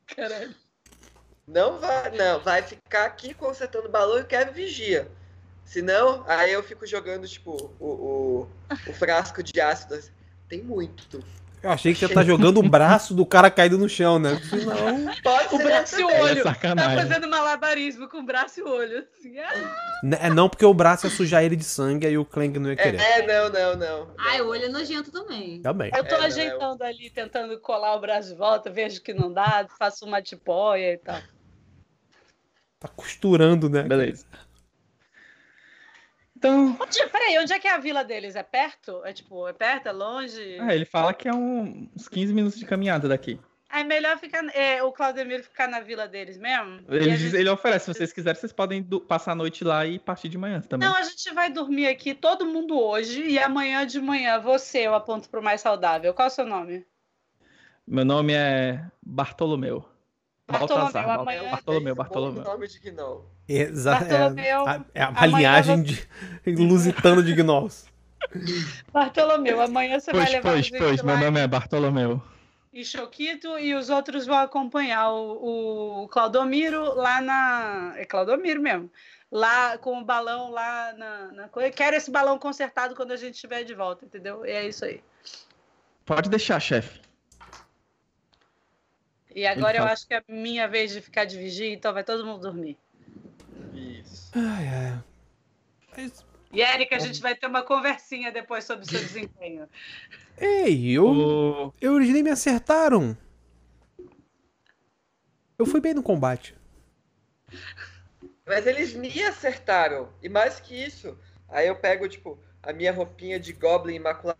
Caralho. Não vai, não, vai ficar aqui consertando balão e o Kevin vigia. Senão, aí eu fico jogando, tipo, o, o, o frasco de ácido. Tem muito. Eu achei que você tá jogando o braço do cara caído no chão, né? Não. Pode o braço e o olho. É sacanagem. tá fazendo malabarismo com o braço e o olho. Assim, ah. Né, é não, porque o braço ia é sujar ele de sangue e o Klenk não ia é, querer. É, é não, não, não. Ai, o olho é nojento também. Também. Tá bem. É, eu tô é, ajeitando não, ali, tentando colar o braço de volta, vejo que não dá, faço uma tipóia e tal. Tá costurando, né? Beleza. Então. Onde, peraí, onde é que é a vila deles? É perto? É tipo, é perto? É longe? Ah, ele fala que é um, uns 15 minutos de caminhada daqui. Ah, é melhor ficar, é, o Claudemiro ficar na vila deles mesmo? Ele, gente... ele oferece, se vocês quiserem, vocês podem do, passar a noite lá e partir de manhã também. Não, a gente vai dormir aqui todo mundo hoje e amanhã de manhã você eu aponto pro mais saudável. Qual é o seu nome? Meu nome é Bartolomeu. Baltazar, Bartolomeu, Bartolomeu, Bartolomeu. É nome de Gnol. Exato. É, a, a linhagem vou... de [LAUGHS] lusitano de Gnolls. Bartolomeu, amanhã você pois, vai levar Pois, pois, meu nome é Bartolomeu. E Choquito e os outros vão acompanhar o, o Claudomiro lá na. É Claudomiro mesmo. Lá com o balão lá na, na coisa. Quero esse balão consertado quando a gente estiver de volta, entendeu? E é isso aí. Pode deixar, chefe. E agora eu acho que é a minha vez de ficar de vigia, então vai todo mundo dormir. Isso. Ai, ai. Mas... É e Érica, a tá gente vai ter uma conversinha depois sobre o seu desempenho. [LAUGHS] Ei, eu. Eu eles nem me acertaram. Eu fui bem no combate. Mas eles me acertaram. E mais que isso, aí eu pego, tipo, a minha roupinha de Goblin Imaculada.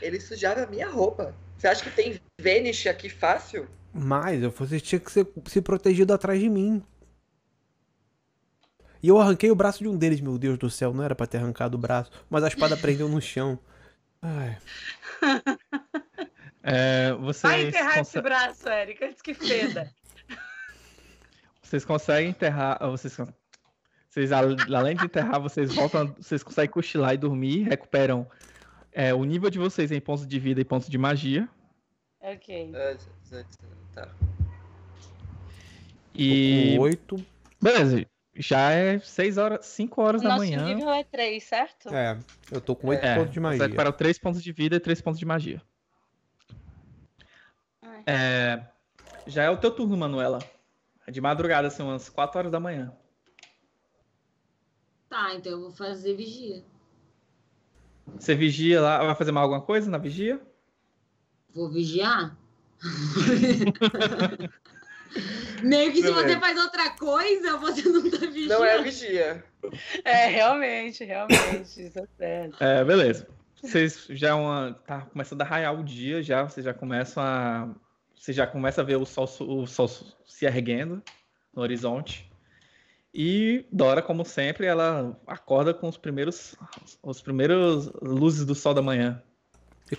Eles sujaram a minha roupa. Você acha que tem Vanish aqui fácil? Mas eu você tinha que ser, se protegido atrás de mim. E eu arranquei o braço de um deles, meu Deus do céu, não era para ter arrancado o braço, mas a espada prendeu no chão. Ai. [LAUGHS] É, vocês Vai enterrar esse braço, Érica, antes que feda. Vocês conseguem enterrar. Ah, vocês, vocês, além de enterrar, vocês voltam. Vocês conseguem cochilar e dormir, recuperam é, o nível de vocês em pontos de vida e pontos de magia. Ok. É, Tá. E. Oito. Beleza. Já é 6 horas, 5 horas da manhã. Nosso nível é 3, certo? É, eu tô com 8 é, pontos de magia. Você para 3 pontos de vida e 3 pontos de magia. É, já é o teu turno, Manuela. É de madrugada, assim, umas 4 horas da manhã. Tá, então eu vou fazer vigia. Você vigia lá, vai fazer mais alguma coisa na vigia? Vou vigiar? [LAUGHS] Meio que se não você é. faz outra coisa, você não tá vigiando. Não é vigia. É, realmente, realmente, isso é certo. É, beleza. Vocês já é uma, tá começando a raiar o dia já, vocês já começam a você já começa a ver o sol, o sol se erguendo no horizonte. E Dora, como sempre, ela acorda com os primeiros os primeiros luzes do sol da manhã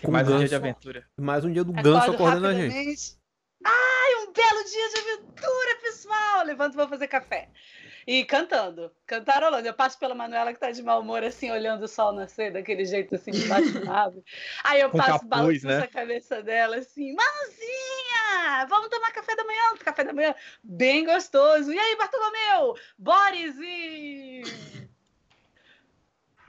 mais um dia de aventura. Mais um dia do Ganso acordando a gente. Ai, um belo dia de aventura, pessoal! Levanto e vou fazer café. E cantando, cantarolando. Eu passo pela Manuela que tá de mau humor, assim, olhando o sol nascer, daquele jeito assim, debaixo da árvore. Aí eu Com passo, balanço né? a cabeça dela, assim, Manuzinha, Vamos tomar café da manhã, café da manhã bem gostoso. E aí, Bartolomeu, Boris e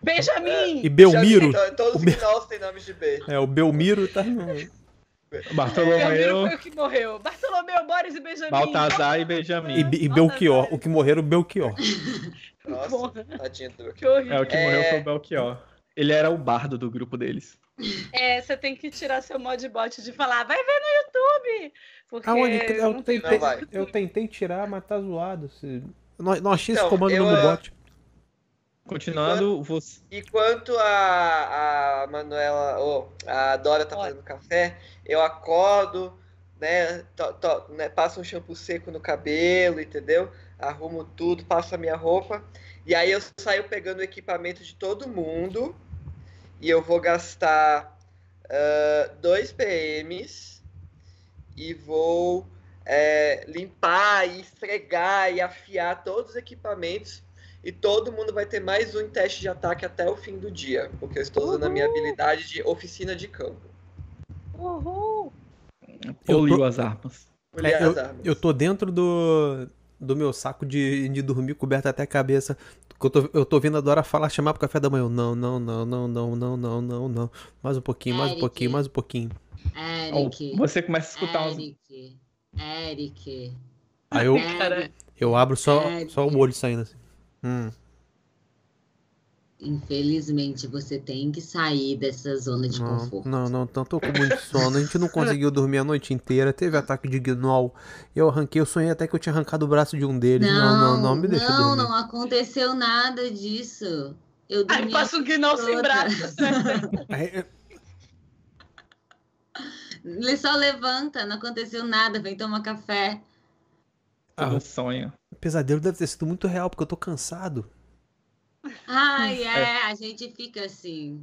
Benjamin! É, e Belmiro. Então, todos os Be... gnolls têm nomes de B. É, o Belmiro tá [LAUGHS] Bartolomeu. foi o que morreu. Bartolomeu, Boris e Benjamin. Baltazar e Benjamin. E, e Belchior. O que morreram, Belchior. [LAUGHS] Nossa, tadinho do Belchior. É, o que é... morreu foi o é. Belchior. Ele era o bardo do grupo deles. É, você tem que tirar seu modbot de falar, vai ver no YouTube! Porque Aonde? Eu, tentei, eu tentei tirar, mas tá zoado. Não, não achei então, esse comando eu, no bot. Continuando, e quanto, você. Enquanto a, a Manuela, ou a Dora tá Olha. fazendo café, eu acordo, né, to, to, né, passo um shampoo seco no cabelo, entendeu? Arrumo tudo, passo a minha roupa. E aí eu saio pegando o equipamento de todo mundo e eu vou gastar uh, dois PMs e vou é, limpar e esfregar e afiar todos os equipamentos e todo mundo vai ter mais um teste de ataque até o fim do dia, porque eu estou usando Uhul. a minha habilidade de oficina de campo. Uhul! Eu Poliu as armas. É, eu, as armas. eu tô dentro do, do meu saco de, de dormir coberto até a cabeça. Eu tô, eu tô vendo a Dora falar, chamar pro café da manhã. Eu, não, não, não, não, não, não, não, não, não. Mais um pouquinho, mais Eric. um pouquinho, mais um pouquinho. Eric. Oh, você começa a escutar Eric. uns. Eric. Aí eu, Eric. eu abro só, Eric. só o olho saindo assim. Hum. Infelizmente, você tem que sair dessa zona de não, conforto. Não, não, então tô com muito sono. A gente não conseguiu dormir a noite inteira. Teve ataque de gnol. Eu arranquei, eu sonhei até que eu tinha arrancado o braço de um deles. Não, não, não, não me deixa não, dormir. Não, não aconteceu nada disso. Eu dormi Aí passa um gnol sem braço. [LAUGHS] [LAUGHS] É, é. Ele só levanta, não aconteceu nada, vem tomar café. Ah, sonho pesadelo deve ter sido muito real, porque eu tô cansado. Ai, é, é a gente fica assim.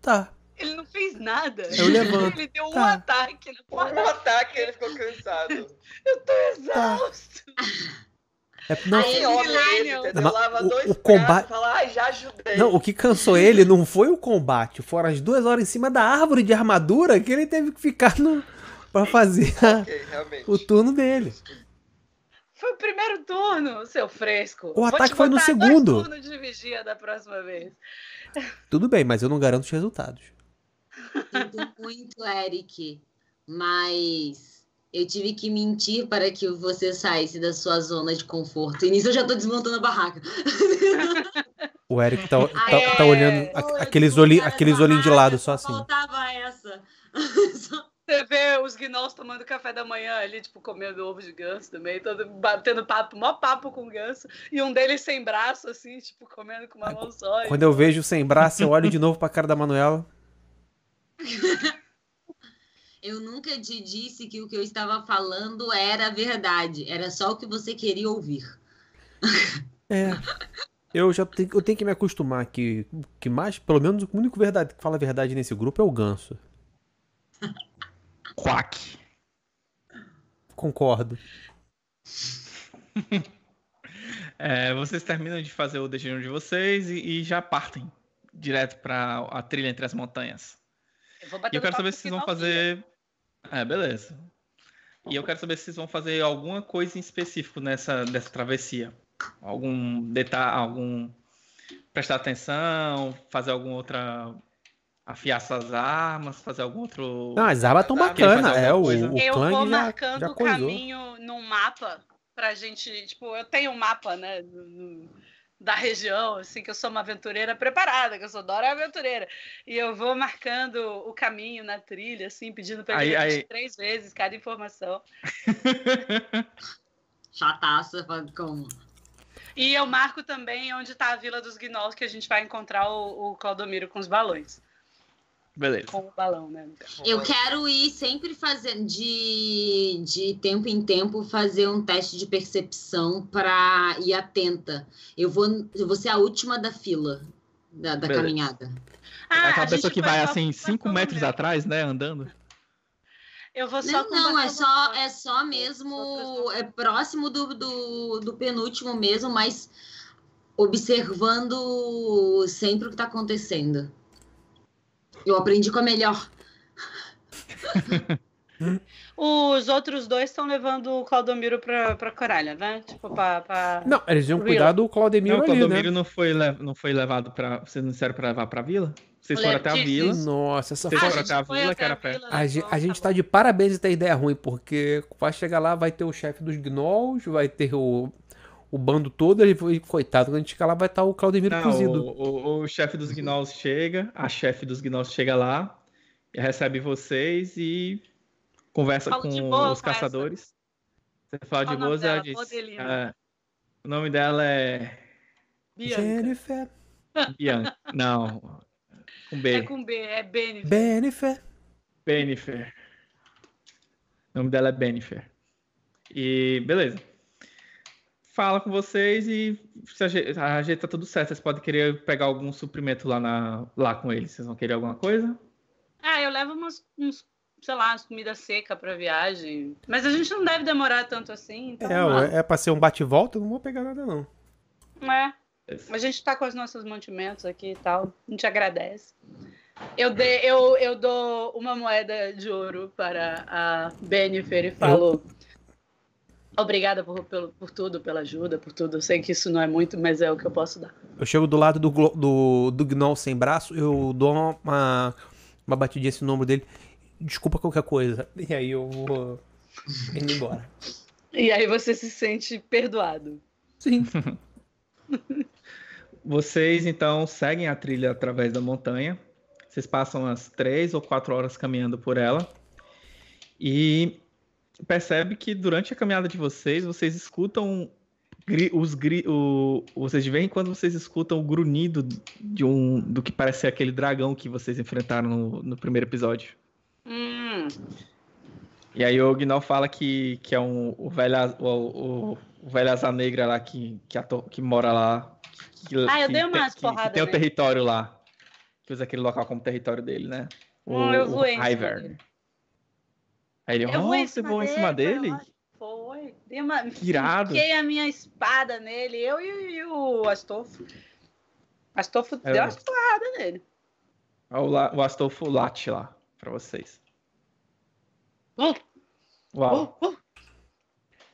Tá. Ele não fez nada. Eu levanto. [LAUGHS] Tá. Ele deu tá. um ataque na porta. Um ataque ele ficou cansado. eu tô tá. exausto. Tá. É, não, Aí, homem esse, não, Lava o, dois o combate. Fala, ah, já ajudei. Não, o que cansou ele não foi o combate, foram as duas horas em cima da árvore de armadura que ele teve que ficar no para [LAUGHS] fazer a, o turno dele. Foi o primeiro turno, seu fresco. O Vou ataque foi no segundo. Turno de vigia da próxima vez. Tudo bem, mas eu não garanto os resultados. Tudo muito, Eric, mas eu tive que mentir para que você saísse da sua zona de conforto. E nisso eu já estou desmontando a barraca. O Eric tá, tá, ah, é. tá olhando é. aqueles, olhinhos de lado só assim. Faltava essa. [LAUGHS] Só você vê os gnolls tomando café da manhã ali, tipo, comendo ovo de ganso também, todo batendo papo, mó papo com o ganso, e um deles sem braço, assim, tipo, comendo com uma mão só. Quando eu vejo sem braço, eu olho de novo pra cara da Manuela. [LAUGHS] Eu nunca te disse que o que eu estava falando era verdade. Era só o que você queria ouvir. [LAUGHS] É. Eu já tenho, eu tenho que me acostumar que, que mais, pelo menos, o único verdade, que fala a verdade nesse grupo é o ganso. [LAUGHS] Quack. Concordo. [LAUGHS] é, vocês terminam de fazer o destino de vocês e, e já partem direto para a trilha entre as montanhas. Eu vou bater e eu quero saber se vocês vão fazer. É, beleza. E eu quero saber se vocês vão fazer alguma coisa em específico nessa, dessa travessia. Algum detalhe, algum. Prestar atenção, fazer alguma outra afiar as armas, fazer algum outro. Não, as armas estão bacanas. É, o, o Eu vou marcando já, o caminho num mapa pra gente. Tipo, eu tenho um mapa, né? da região, assim, que eu sou uma aventureira preparada, que eu sou Dora aventureira. E eu vou marcando o caminho na trilha, assim, pedindo para ele três vezes cada informação. [LAUGHS] Chataça com. E eu marco também onde está a Vila dos Gnolls, que a gente vai encontrar o, o Claudomiro com os balões. Beleza. Com o balão, né? Eu quero ir sempre fazendo de, de tempo em tempo fazer um teste de percepção para ir atenta. Eu vou, eu vou ser a última da fila da, da caminhada. Ah, Aquela pessoa que vai, vai assim 5 metros mesmo. atrás, né, andando. Eu vou só não, não, é só é só mesmo é próximo do, do, do penúltimo mesmo, mas observando sempre o que está acontecendo. Eu aprendi com a melhor. [LAUGHS] Os outros dois estão levando o Claudomiro pra, pra Coralha, né? Tipo, pra, pra... Não, eles iam cuidar do Claudemiro não, ali, Claudomiro né? não foi, não foi levado pra... Vocês não disseram pra levar pra vila? Vocês foram até a vila. Nossa, essa Vocês foram até a vila, que era perto. Né? A, gente, a gente tá, tá de parabéns e ter ideia ruim, porque vai chegar lá, vai ter o chefe dos gnolls, vai ter o o bando todo, ele foi, coitado, quando a gente ficar lá vai estar tá o Claudemiro Não, cozido. O, o, o chefe dos gnolls chega, a chefe dos gnolls chega lá, recebe vocês e conversa com boa, os caçadores. Essa. Você fala de boas, ela diz. É, o nome dela é. Bianca. Jennifer. Bianca. Não. Com B. É com B, é Benifer. Benifer. Benifer. O nome dela é Benifer. E beleza fala com vocês e se ajeita, tá tudo certo. Vocês podem querer pegar algum suprimento lá, na, lá com eles. Vocês vão querer alguma coisa? Ah, eu levo umas, uns, sei lá, comida seca pra viagem. Mas a gente não deve demorar tanto assim. Então é, é pra ser um bate-volta, não vou pegar nada, não. É. A gente tá com os nossos mantimentos aqui e tal. A gente agradece. Eu, de, eu, eu dou uma moeda de ouro para a Benifer e falou Eu... Obrigada por, por, por, tudo, pela ajuda, por tudo. Eu sei que isso não é muito, mas é o que eu posso dar. Eu chego do lado do, do, do Gnoll sem braço, eu dou uma, uma batidinha assim no ombro dele. Desculpa qualquer coisa. E aí eu vou indo embora. E aí você se sente perdoado. Sim. [LAUGHS] Vocês então seguem a trilha através da montanha. Vocês passam as três ou quatro horas caminhando por ela. E percebe que durante a caminhada de vocês, vocês escutam os gri, o, vocês veem quando vocês escutam o grunhido de um do que parece ser aquele dragão que vocês enfrentaram no, no primeiro episódio. Hum. E aí o Gnol fala que, que é um, o, velho, o, o, o velho asa negra lá que, que, ator, que mora lá. Que, ah, eu que, dei uma que, porrada, que tem o um território lá. Que usa aquele local como território dele, né? O, hum, eu O Ivern. Aí ele, eu oh, você voou em cima dele? Foi. Dei uma... [LAUGHS] Irado. Fiquei a minha espada nele, eu e, e o Astolfo. Astolfo é, deu uma porrada nele. O, La... o Astolfo late lá, pra vocês. Uh! uh! Uau. Uh, uh.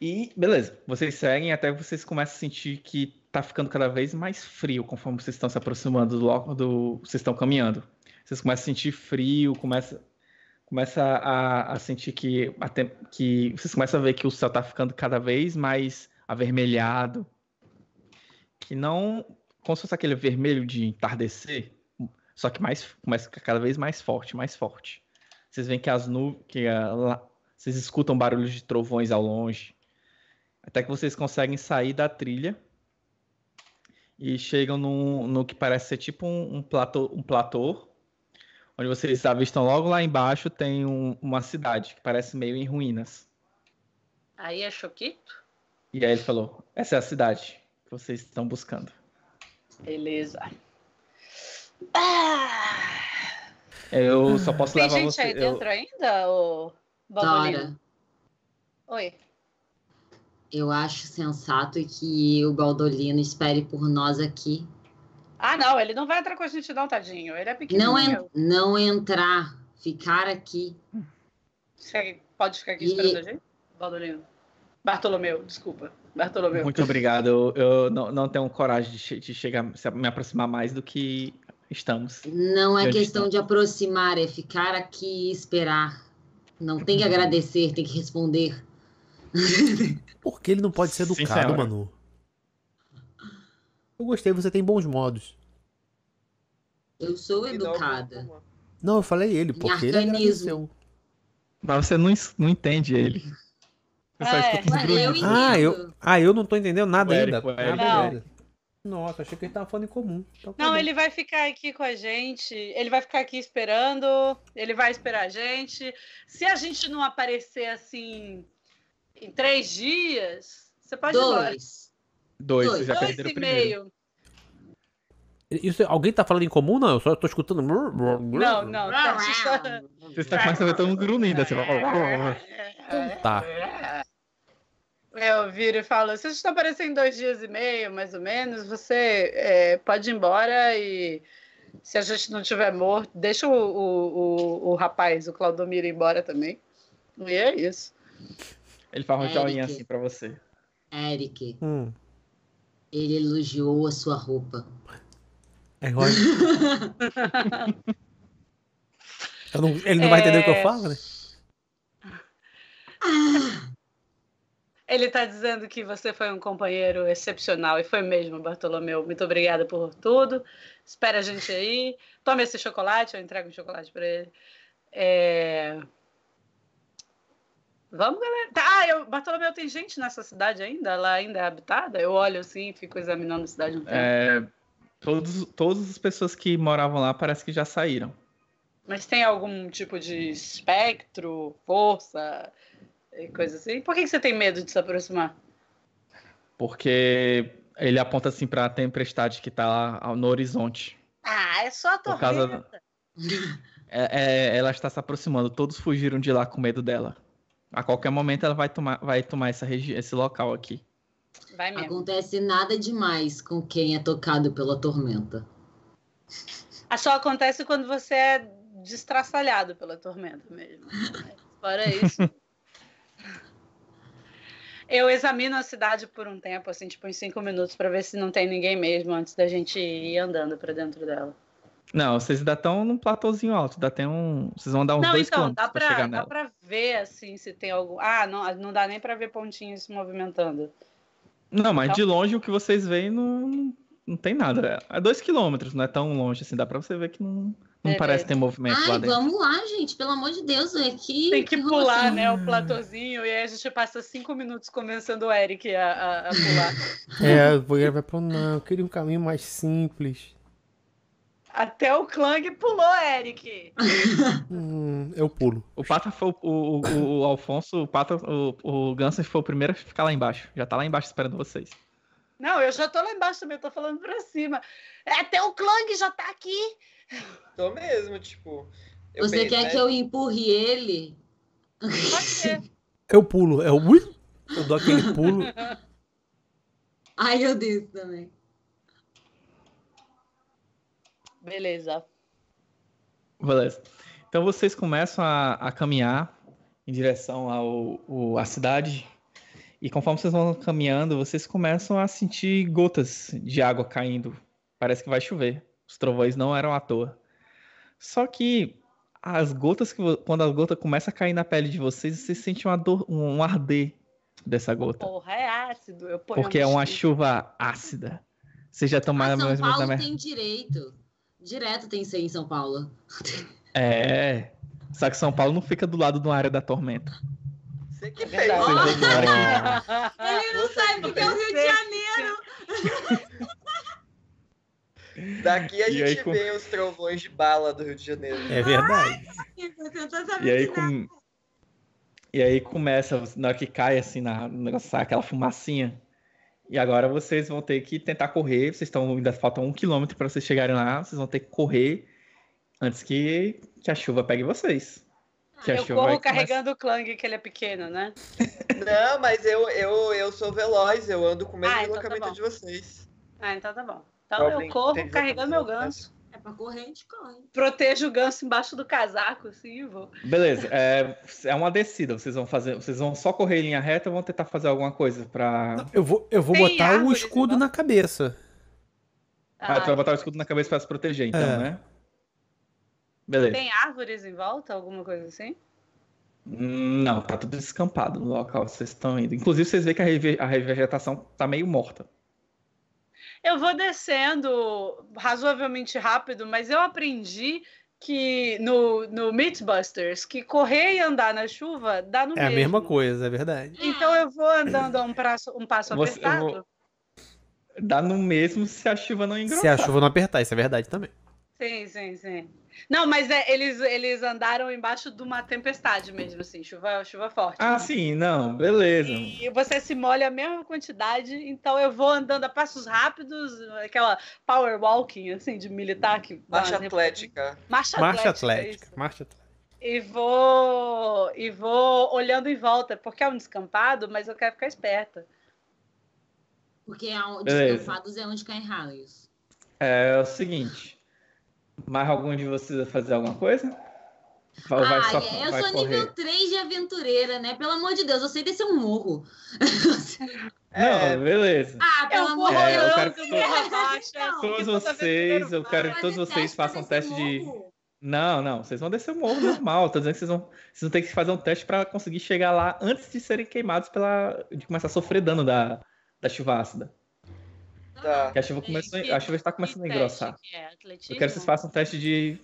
E beleza, vocês seguem até que vocês começam a sentir que tá ficando cada vez mais frio conforme vocês estão se aproximando do do vocês estão caminhando. Vocês começam a sentir frio, começa começa a, a sentir que, que vocês começam a ver que o céu está ficando cada vez mais avermelhado, que não como se fosse aquele vermelho de entardecer, só que mais começa cada vez mais forte, mais forte. Vocês veem que as nuvens, que vocês escutam barulhos de trovões ao longe, até que vocês conseguem sair da trilha e chegam no, no que parece ser tipo um, um platô, um platô onde vocês avistam logo lá embaixo, tem um, uma cidade que parece meio em ruínas. Aí é Choquito? E aí ele falou: essa é a cidade que vocês estão buscando. Beleza. Ah! Eu só posso levar Tem gente aí dentro eu... ainda, ô Baldolino? Oi. Eu acho sensato que o Baldolino espere por nós aqui ah, não, ele não vai entrar com a gente, não, tadinho. Ele é pequenininho. Não, en não entrar, ficar aqui. Você pode ficar aqui e... esperando a gente? Baldolino. Bartolomeu, desculpa. Bartolomeu. Muito obrigado. Eu, eu não, não, tenho coragem de, de chegar, me aproximar mais do que estamos. Não é questão estamos. de aproximar, é ficar aqui e esperar. Não tem que agradecer, tem que responder. Por que ele não pode ser educado, Sim, Manu? Eu gostei, você tem bons modos. Eu sou educada. Não, eu falei ele, porque ele é agradeceu. Mas você não, não entende ele. [LAUGHS] é, eu ah, eu, ah, eu não tô entendendo nada o Eric, ainda. O Eric, Nossa, achei que ele tava falando em comum. Então, tá não, ele vai ficar aqui com a gente, ele vai ficar aqui esperando, ele vai esperar a gente. Se a gente não aparecer assim em três dias, você pode Dois. ir embora. Dois, dois. já perderam o primeiro. Meio. Isso, alguém tá falando em comum? Não, eu só tô escutando. Não, não. Tá, você está começando a ter um grunhido. Assim. Tá. Eu viro e falo: vocês estão aparecendo dois dias e meio, mais ou menos. Você é, pode ir embora e se a gente não tiver morto, deixa o, o, o, o rapaz, o Claudomiro, ir embora também. E é isso. Ele faz um joinha assim pra você. Eric. Hum. Ele elogiou a sua roupa. É ótimo. não, ele não é... vai entender o que eu é. falo, né? Ah. Ele está dizendo que você foi um companheiro excepcional e foi mesmo, Bartolomeu. Muito obrigada por tudo. Espera a gente aí. Tome esse chocolate, eu entrego um chocolate para ele. É... Vamos, galera. Tá, ah, eu, Bartolomeu, tem gente nessa cidade ainda? Ela ainda é habitada? Eu olho assim e fico examinando a cidade um é, todos, todas as pessoas que moravam lá parece que já saíram. Mas tem algum tipo de espectro, força, coisa assim? Por que, que você tem medo de se aproximar? Porque ele aponta assim pra tempestade que tá lá no horizonte. Ah, é só a torre. Por causa... [LAUGHS] é, é, ela está se aproximando. Todos fugiram de lá com medo dela. A qualquer momento ela vai tomar, vai tomar essa esse local aqui. Vai mesmo. Acontece nada demais com quem é tocado pela tormenta. Ah, só acontece quando você é destraçalhado pela tormenta mesmo. fora isso. [LAUGHS] eu examino a cidade por um tempo, assim, tipo, em cinco minutos, para ver se não tem ninguém mesmo antes da gente ir andando para dentro dela. Não, vocês ainda estão num platôzinho alto, dá até um. Vocês vão dar uns não, dois então, quilômetros para chegar nela. Dá pra ver assim se tem algum. Ah, não, não dá nem pra ver pontinhos se movimentando. Não, mas então... de longe o que vocês veem não, não tem nada. É dois quilômetros, não é tão longe assim, dá pra você ver que não. Não é parece ter movimento Ai, lá dentro. vamos lá, gente. Pelo amor de Deus, é que. Tem que, que pular, né? O platôzinho. E aí a gente passa cinco minutos convencendo o Eric a, a, a pular. [LAUGHS] é, o Bogueira vai pro não. Eu queria um caminho mais simples. Até o Clang pulou, Eric. hum, eu pulo. O Pata foi o, o, o, o Alfonso, o Pata, o, o Ganser foi o primeiro a ficar lá embaixo. Já tá lá embaixo esperando vocês. Não, eu já tô lá embaixo também, eu tô falando pra cima. Até o Clang já tá aqui. Tô mesmo, tipo. Você quer né? que eu empurre ele? Pode ser. Eu pulo, é o. Eu dou aquele pulo. [LAUGHS] Ai, eu disse também. Beleza. Beleza. Então vocês começam a, a caminhar em direção ao, ao, à cidade. E conforme vocês vão caminhando, vocês começam a sentir gotas de água caindo. Parece que vai chover. Os trovões não eram à toa. Só que as gotas que quando a gota começa a cair na pele de vocês, vocês sentem uma dor, um arder dessa gota. Porra, é ácido. Porque é uma chuva ácida. Você já tomou ah, mais ou menos na merda. tem direito. Direto tem ceia em São Paulo. É. Só que São Paulo não fica do lado de uma área da tormenta. Você que é fez. Tá oh. [LAUGHS] Ele não Você sabe porque é o Rio de Janeiro. Daqui a e gente com... vê os trovões de bala do Rio de Janeiro. É verdade. Ai, e aí com... E aí começa, na hora que cai assim na, aquela fumacinha. E agora vocês vão ter que tentar correr. Vocês estão ainda faltam um quilômetro para vocês chegarem lá. Vocês vão ter que correr antes que, que a chuva pegue vocês. Ah, que eu corro carregando o Clang, que ele é pequeno, né? [LAUGHS] Não, mas eu, eu, eu sou veloz, eu ando com o mesmo ah, então tá deslocamento tá de vocês. Ah, então tá bom. Então Problem, eu corro carregando meu ganso. É pra corrente, corre. Proteja o ganso embaixo do casaco, assim, vou. Beleza, é, é uma descida. Vocês vão fazer. Vocês vão só correr em linha reta ou vão tentar fazer alguma coisa pra. Eu vou, eu vou botar árvore, o escudo na cabeça. Ah, ah, tu vai botar o escudo na cabeça pra se proteger, então, é. né? Beleza. Tem árvores em volta, alguma coisa assim? Hum, não, tá tudo descampado no local vocês estão indo. Inclusive, vocês veem que a, revegetação tá meio morta. Eu vou descendo razoavelmente rápido, mas eu aprendi que no, no Mythbusters, que correr e andar na chuva dá no é mesmo. É a mesma coisa, é verdade. Então eu vou andando um, praço, um passo Você, apertado. Vou... Dá no mesmo se a chuva não engrossar. Se a chuva não apertar, isso é verdade também. Sim, sim, sim. Não, mas é, eles, eles andaram embaixo de uma tempestade mesmo, assim, chuva, chuva forte. Ah, né? sim, não, beleza. E, você se molha a mesma quantidade, então eu vou andando a passos rápidos, aquela power walking, assim, de militar. Que, marcha, atlética. marcha atlética. Marcha é atlética. Marcha atlética e vou e vou olhando em volta, porque é um descampado, mas eu quero ficar esperta. Porque é um, descampados é onde cai raios. é, é o seguinte, mais algum de vocês a fazer alguma coisa? Ou ah, só, é, eu vai sou correr? nível 3 de aventureira, né? Pelo amor de Deus, eu sei descer é um morro. [LAUGHS] Não, é. beleza. Ah, pelo amor de é, Deus, que todos então. vocês, eu quero que todos vocês façam um teste de. Não, não, vocês vão descer o morro normal. Tô dizendo que vocês vão, vocês vão ter que fazer um teste para conseguir chegar lá antes de serem queimados pela de começar a sofrer dano da, da chuva ácida. Tá. Que a chuva começou, a chuva está começando a engrossar. É eu quero que vocês façam um teste de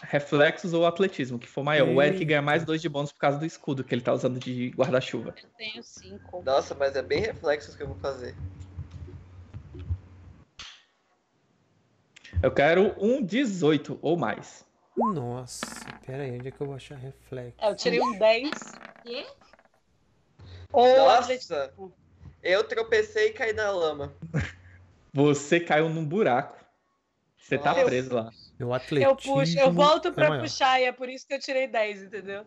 reflexos ou atletismo, que for maior. O Eric hum. ganha mais dois de bônus por causa do escudo que ele tá usando de guarda-chuva. Eu tenho cinco. Nossa, mas é bem reflexos que eu vou fazer. Eu quero um 18 ou mais. Nossa, pera aí, onde é que eu vou achar reflexo? É, eu tirei um 10. Nossa, eu tropecei e caí na lama. [LAUGHS] Você caiu num buraco. Você tá eu, preso lá. Eu atletismo. Eu puxo, eu volto pra é puxar e é por isso que eu tirei 10, entendeu?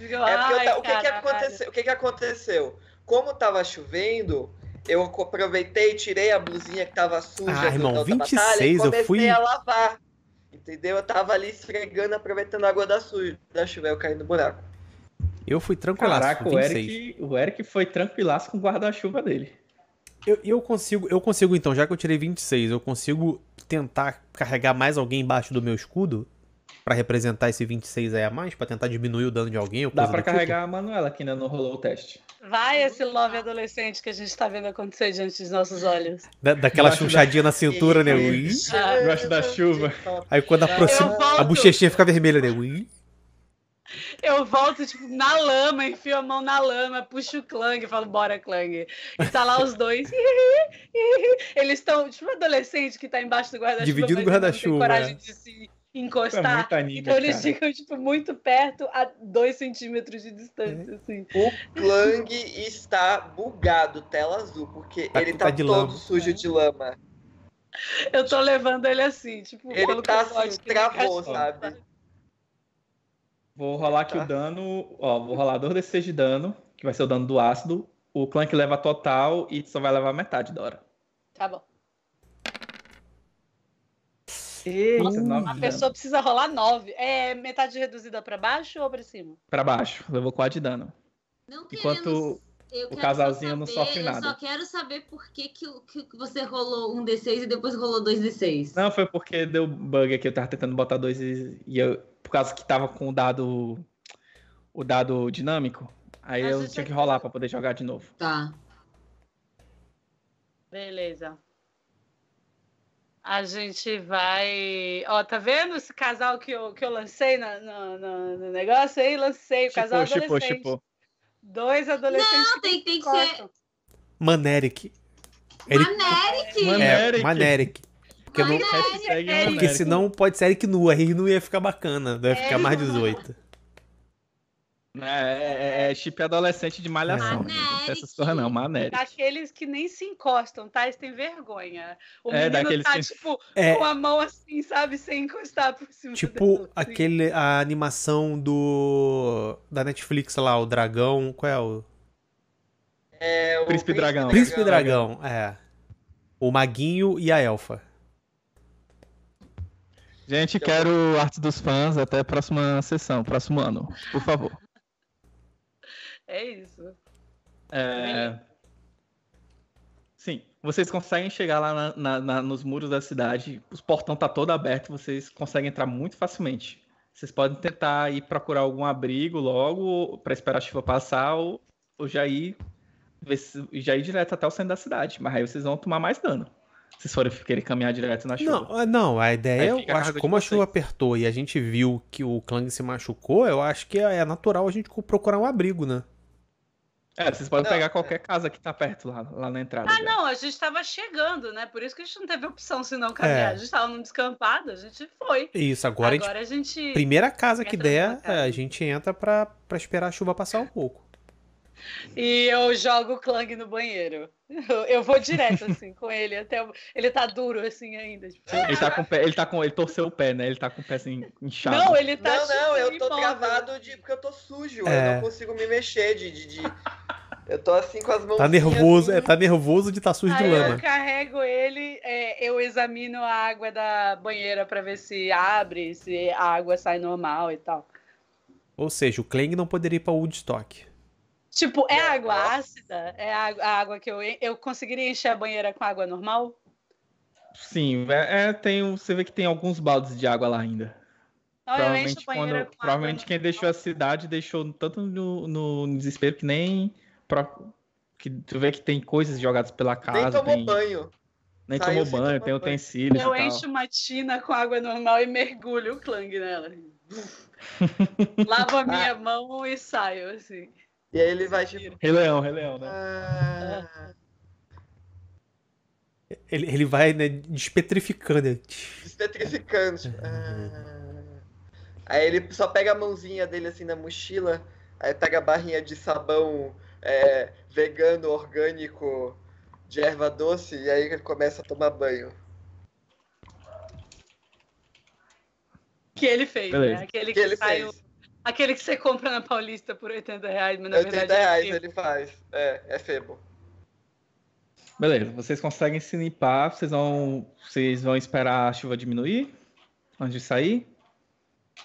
é ai, eu, o, que que aconteceu, o que que aconteceu? Como tava chovendo, eu aproveitei, tirei a blusinha que tava suja ah, irmão, da 26, batalha e comecei eu fui... a lavar. Entendeu? Eu tava ali esfregando, aproveitando a água da, suja, da chuva, eu caí no buraco. Eu fui tranquilaço. Caraca, o Eric, o Eric foi tranquilaço com o guarda-chuva dele. Eu, eu consigo, eu consigo então, já que eu tirei 26, eu consigo tentar carregar mais alguém embaixo do meu escudo para representar esse 26 aí a mais, para tentar diminuir o dano de alguém ou Dá para tipo? carregar tipo? a Manuela que ainda não rolou o teste. Vai esse love adolescente que a gente tá vendo acontecer diante dos nossos olhos. Da, daquela chuchadinha da... na cintura, né? Ui. gosto da chuva. Aí quando aproxima, a bochechinha fica vermelha, né? Ui. Eu volto, tipo, na lama, enfio a mão na lama, puxo o Clang e falo, bora, Clang. E tá lá os dois. Eles estão, tipo, um adolescente que tá embaixo do guarda-chuva. Dividindo o guarda-chuva. coragem é. de se encostar. É anime, então eles cara. ficam, tipo, muito perto, a dois centímetros de distância, é. assim. O Clang está bugado, tela azul, porque tá, ele tá, tá todo lama. sujo de lama. Eu tô levando ele assim, tipo, ele tá assim, travou, sabe? Vou rolar aqui tá. o dano. Ó, vou rolar 2d6 de dano, que vai ser o dano do ácido. O que leva total e só vai levar metade da hora. Tá bom. Eita, Nossa, a pessoa precisa rolar 9. É metade reduzida para baixo ou para cima? Para baixo. Levou 4 de dano. Não Enquanto queremos... o casalzinho saber, não sofre nada. Eu só quero saber por que, que, que você rolou um D6 e depois rolou dois D6. Não, foi porque deu bug aqui. Eu tava tentando botar dois e, e eu, por causa que tava com o dado o dado dinâmico. Aí Mas eu tinha que tá rolar para poder jogar de novo. Tá. Beleza. A gente vai. Ó, tá vendo esse casal que eu, que eu lancei na, no, no, no negócio aí? Lancei o casal tipo, adolescente. Tipo. Dois adolescentes. Não, tem que, tem que ser. Maneric. Maneric! É, Maneric. Porque, não, é hashtag porque senão pode ser que nu, aí não ia ficar bacana, não né? ia é, ficar mais 18. É, é, é, é chip adolescente de malhação. Manéric. Né? Não essa não, manérico. Daqueles que nem se encostam, tá? Eles têm vergonha. O é, menino tá, tipo, é... com a mão assim, sabe? Sem encostar por cima Tipo, do assim. aquele, a animação do... da Netflix lá, o dragão, qual é o... É, o Príncipe, Príncipe Dragão. Príncipe Dragão, é. O maguinho e a elfa. Gente, então... quero arte dos fãs até a próxima sessão, próximo ano, por favor. [LAUGHS] É isso. É... Sim, vocês conseguem chegar lá na, na, na, nos muros da cidade, o portão tá todo aberto, vocês conseguem entrar muito facilmente. Vocês podem tentar ir procurar algum abrigo logo para esperar a chuva passar ou, ou já ir, já ir direto até o centro da cidade, mas aí vocês vão tomar mais dano se forem querer caminhar direto na chuva. Não, ah, não a ideia, é eu acho como a chuva apertou e a gente viu que o clã se machucou, eu acho que é natural a gente procurar um abrigo, né? É, vocês podem não, pegar é. qualquer casa que tá perto lá, lá na entrada. Ah, já. não, a gente tava chegando, né? Por isso que a gente não teve opção se não caminhar. É. A gente tava num descampado, a gente foi. Isso, agora, agora a, gente, a gente. Primeira casa que der, é, a gente entra pra, pra esperar a chuva passar um pouco. E eu jogo o Clang no banheiro. [LAUGHS] Eu vou direto, assim, com ele. Até Ele tá duro, assim, ainda. Tipo... Ele tá com pé, ele tá com. Ele torceu o pé, né? Ele tá com o pé assim, inchado. Não, ele tá. Não, não, eu tô travado de. Porque eu tô sujo. É. Eu não consigo me mexer de... de... Eu tô assim com as mãos. Tá nervoso, assim. é, tá nervoso de estar tá sujo Aí de lama. Eu carrego ele, é, eu examino a água da banheira para ver se abre, se a água sai normal e tal. Ou seja, o Klang não poderia ir pra Woodstock. Tipo, é água ácida? É a água que eu, eu conseguiria encher a banheira com água normal? Sim, é, é, tem, você vê que tem alguns baldes de água lá ainda. Ah, provavelmente quando, provavelmente quem deixou a cidade deixou tanto no, no desespero que nem. que tu vê que tem coisas jogadas pela casa. Nem tomou tem, banho. Nem Saiu tomou banho, tem utensílios. Eu encho uma tina com água normal e mergulho o clang nela. [LAUGHS] Lavo a ah. minha ah. mão e saio, assim. E aí ele vai tipo. Rei Leão, Rei Leão, né? Ah... Ele, ele vai, né, despetrificando. Despetrificando, tipo. Ah... Aí ele só pega a mãozinha dele assim na mochila, aí pega a barrinha de sabão é, vegano, orgânico, de erva doce, e aí ele começa a tomar banho. Que ele fez, né? Beleza. né? Aquele que, que ele saiu. Fez Aquele que você compra na Paulista por 80 reais, mas na 80 verdade. 80 é reais é ele faz. É, é febo. Beleza, vocês conseguem se limpar, vocês vão, vocês vão esperar a chuva diminuir antes de sair?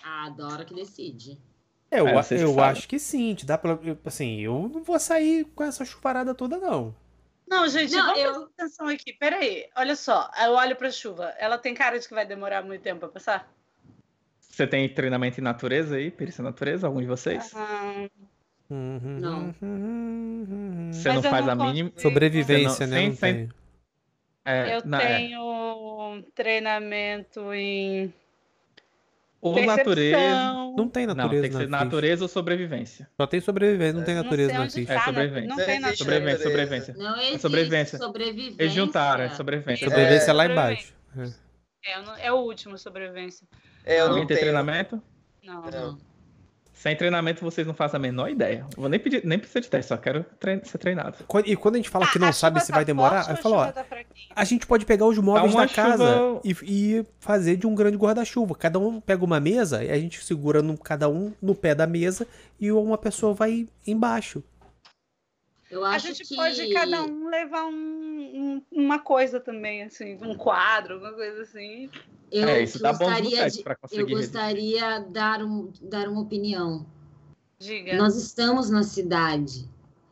Adoro que decide. É, eu, é, eu, eu acho que sim, te dá pra, eu, assim, eu não vou sair com essa chuvarada toda, não. Não, gente, não, vamos eu... prestar atenção aqui, peraí, olha só, eu olho pra chuva, ela tem cara de que vai demorar muito tempo pra passar? Você tem treinamento em natureza aí? Perícia natureza? Algum de vocês? Uhum. Não. Você Mas não faz não a mínima. Sobrevivência, não... né? É, eu é. tenho treinamento em. Ou Percepção. natureza. Não tem natureza. Não, tem que ser natureza ou sobrevivência. Só tem sobrevivência, não tem natureza não sei onde na tá, É né? sobrevivência. Não, não tem natureza. Sobrevivência, sobrevivência. Não existe é sobrevivência. sobrevivência. Eles juntaram, é sobrevivência. Sobrevivência é lá embaixo. É. É, o último, sobrevivência. É, eu Alguém não tem tenho. treinamento? Não. não. Sem treinamento vocês não fazem a menor ideia. vou nem pedir, nem precisa de teste, só quero trein ser treinado. E quando a gente fala ah, que não sabe se tá vai demorar, eu falo, ó, tá a gente pode pegar os tá móveis da casa e, e, fazer de um grande guarda-chuva. Cada um pega uma mesa e a gente segura no, cada um no pé da mesa e uma pessoa vai embaixo. Eu acho a gente que... pode cada um levar um, um, uma coisa também, assim, um quadro, alguma coisa assim. Eu é, isso gostaria de, eu gostaria resistir. dar um, dar uma opinião. Diga. Nós estamos na cidade.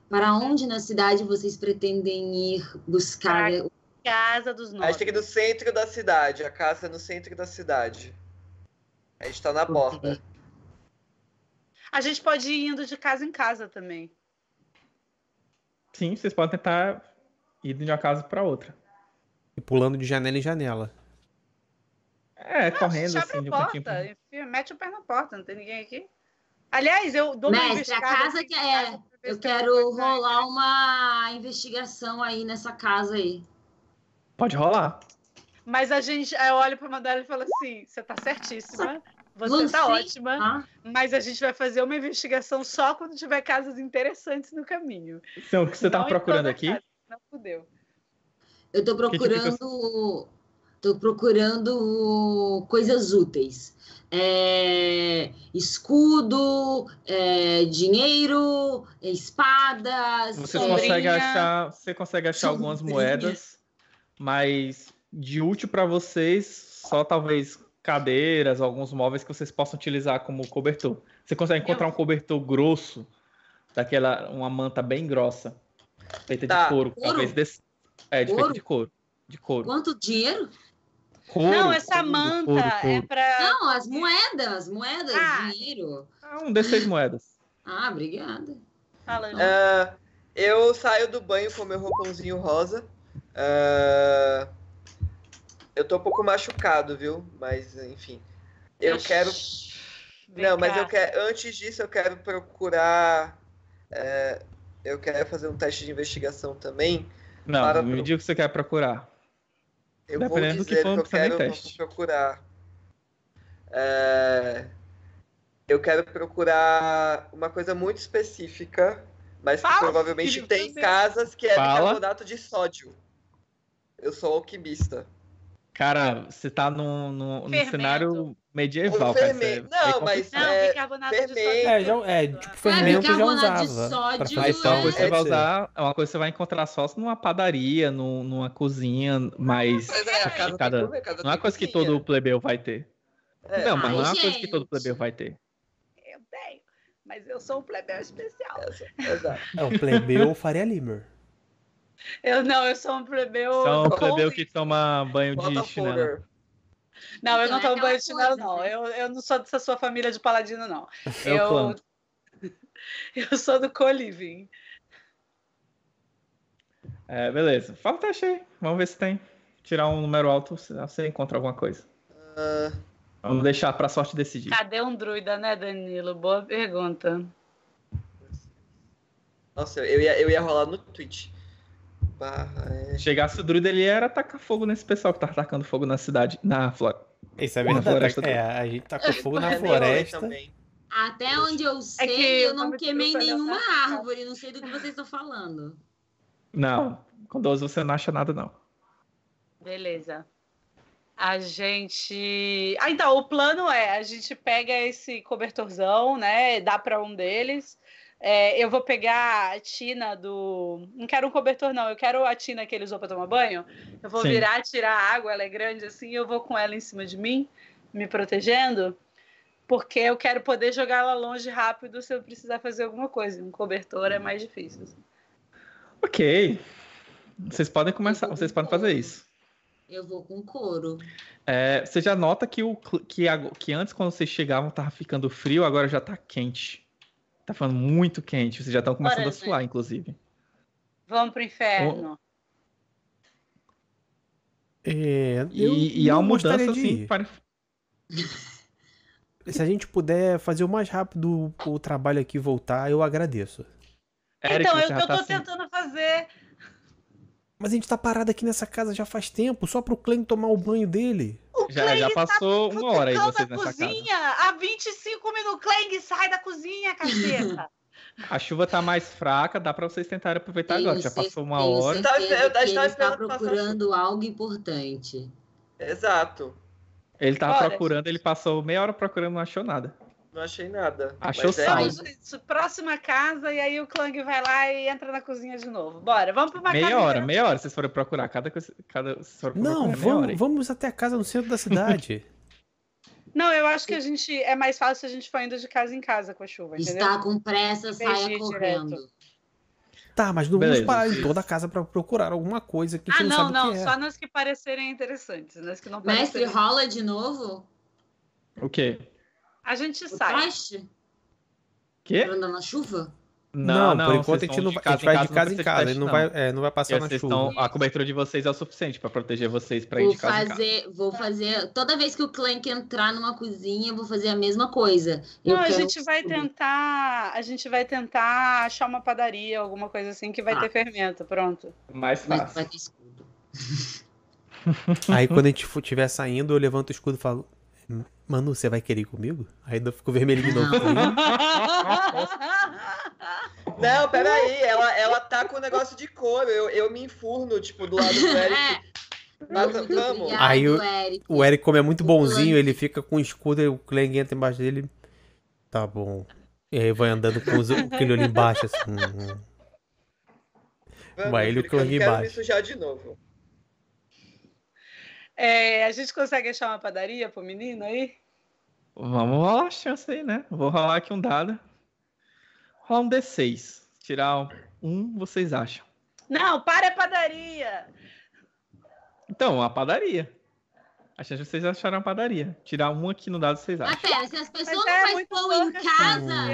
Para onde na cidade vocês pretendem ir buscar? a casa dos nossos. A gente tem que ir no centro da cidade. A casa é no centro da cidade. A gente está na borda. A gente pode ir indo de casa em casa também. Sim, vocês podem tentar ir de uma casa para outra. E pulando de janela em janela. É, não, correndo assim, de um porta, mete o pé na porta, não tem ninguém aqui. Aliás, eu dou Mestre, uma investigada. a casa que é. Eu quero rolar uma investigação aí nessa casa aí. Pode rolar. Mas a gente, eu olho para Madalena e falo assim: você tá certíssima. Você está ótima, ah. mas a gente vai fazer uma investigação só quando tiver casos interessantes no caminho. Então, o que você está procurando aqui? Casa, não fudeu. Eu estou tipo procurando. Estou procurando coisas úteis. É, escudo, é, dinheiro, espadas. Você consegue achar, você consegue achar algumas moedas, mas de útil para vocês só talvez cadeiras, alguns móveis que vocês possam utilizar como cobertor. Você consegue encontrar um cobertor grosso, daquela uma manta bem grossa, feita tá. de couro, couro, talvez desse, é de couro? feita de couro, de couro. Quanto dinheiro? Couro, não, essa couro, manta é para Não, as moedas, moedas, ah. dinheiro. Ah, um desses moedas. Ah, obrigada. Fala, Uh, eu saio do banho com meu roupãozinho rosa. Uh, eu tô um pouco machucado, viu? Mas, enfim. Eu Ixi, quero. Não, mas eu quero. Antes disso, eu quero procurar. É... Eu quero fazer um teste de investigação também. Não, para... me diga o que você quer procurar. Eu Dependendo vou dizer do que, for, que eu quero teste. procurar. É... Eu quero procurar uma coisa muito específica, mas que Fala, provavelmente filho, tem casas que é Fala. bicarbonato de sódio. Eu sou alquimista. Cara, você tá num, num, num cenário medieval, cara. É não, é mas. Não, ficava bicarbonato fermento. de sódio. É, já, é, é tipo, fermento já é usava. Sódio, então, é. você vai usar. É uma coisa que você vai encontrar só numa padaria, num, numa cozinha, mas. mas é, cada, cada, comer, cada não é coisa que todo plebeu vai ter. Não, mas Ai, não é uma coisa que todo plebeu vai ter. Eu tenho, mas eu sou um plebeu especial. Sou... É plebeu Faria Limer. Eu não, eu sou um plebeu. Só um plebeu que toma banho de chinelo. Não, eu então não é tomo é banho de chinelo, coisa, não. Né? Eu, eu não sou dessa sua família de paladino, não. [LAUGHS] Eu, eu, [LAUGHS] eu sou do coliving É, beleza. Fala o teste aí. Vamos ver se tem. Tirar um número alto, se você encontra alguma coisa. Uh... Vamos deixar pra sorte decidir. Cadê um druida, né, Danilo? Boa pergunta. Nossa, eu ia, eu ia rolar no Twitch. Barra, é. Chegasse o druida, ele era tacar fogo nesse pessoal que tá atacando fogo na cidade, na floresta. Isso é verdade. floresta é, a gente tacou fogo na [LAUGHS] é, floresta. Até onde eu é sei, é eu, eu não queimei nenhuma árvore. Não sei do que vocês estão falando. Não, com 12 você não acha nada, não. Beleza. A gente. Ah, então, o plano é: a gente pega esse cobertorzão, né? Dá para um deles. É, eu vou pegar a tina do. Não quero um cobertor, não. Eu quero a tina que ele usou para tomar banho. Eu vou Sim. virar, tirar a água, ela é grande assim, eu vou com ela em cima de mim, me protegendo, porque eu quero poder jogá-la longe rápido se eu precisar fazer alguma coisa. Um cobertor é mais difícil. Assim. Ok. Vocês podem começar, vocês podem fazer isso. Eu vou com couro. É, você já nota que, o, que, que antes, quando vocês chegavam, tava ficando frio, agora já tá quente. Tá falando muito quente. Vocês já estão começando Bora, a suar, gente. inclusive. Vamos pro inferno. O... É, e, e há uma mudança assim. Para... Se a gente puder fazer o mais rápido o trabalho aqui voltar, eu agradeço. então, é o que eu estou tá assim. tentando assim... fazer. Mas a gente tá parado aqui nessa casa já faz tempo, só pro Clayton tomar o banho dele. O já, já passou tá uma hora aí vocês nessa cozinha. casa. Há 25 minutos, Clang, sai da cozinha, caceta. [LAUGHS] a chuva tá mais fraca, dá para vocês tentarem aproveitar tenho agora. Já passou uma hora. Eu tava, eu ele está procurando algo importante. Exato. Ele tava Olha, procurando, ele passou meia hora procurando, não achou nada. Não achei nada. Achou Mas é isso. Próxima casa, e aí o Clang vai lá e entra na cozinha de novo. Bora, vamos pra uma meia casa. Meia hora, meia hora. Vocês foram procurar cada coisa. Cada... Não, vamos, vamos até a casa no centro da cidade. [LAUGHS] Não, eu acho que a gente é mais fácil se a gente for indo de casa em casa com a chuva. Está com pressa, saia correndo. Direto. Tá, mas não Beleza. vamos parar em toda a casa para procurar alguma coisa que ah, não, não sabe não, que é. só nas que parecerem interessantes, nas que não Mestre, rola de novo? O quê? A gente o sai. Traste? Quê? Pra andar na chuva? Não, não, não, por enquanto a gente, não, a gente vai de casa em casa, ele não, não vai, é, não vai passar na chuva. Estão, a cobertura de vocês é o suficiente para proteger vocês para ir de casa, fazer, casa Vou fazer, toda vez que o Clank entrar numa cozinha, vou fazer a mesma coisa. não, a gente vai tentar, a gente vai tentar achar uma padaria, alguma coisa assim que vai ah. ter fermento, pronto. Mais fácil. [LAUGHS] [LAUGHS] Aí quando a gente estiver tiver saindo, eu levanto o escudo e falo: Manu, você vai querer ir comigo? Aí eu fico vermelho de novo. [LAUGHS] Não, peraí, ela, ela tá com um negócio de couro. Eu, eu me enfurno, tipo, do lado do [LAUGHS] Eric. Mas, vamos. Aí o, o Eric, como é muito bonzinho, ele fica com o escudo e o Clang entra embaixo dele. Tá bom. E aí vai andando com os, aquele olho embaixo, assim. Vamos, vai ele o Clang embaixo. Eu quero sujar de novo. É, a gente consegue achar uma padaria pro menino aí? Vamos rolar a chance aí, né? Vou rolar aqui um dado. Rolar um D6. Tirar um, vocês acham. Não, para a padaria! Então, a padaria. Acho que vocês acharam a padaria. Tirar um aqui no dado, vocês acham. Ah, pera, se as pessoas é assim. não é, fazem pão em casa, não,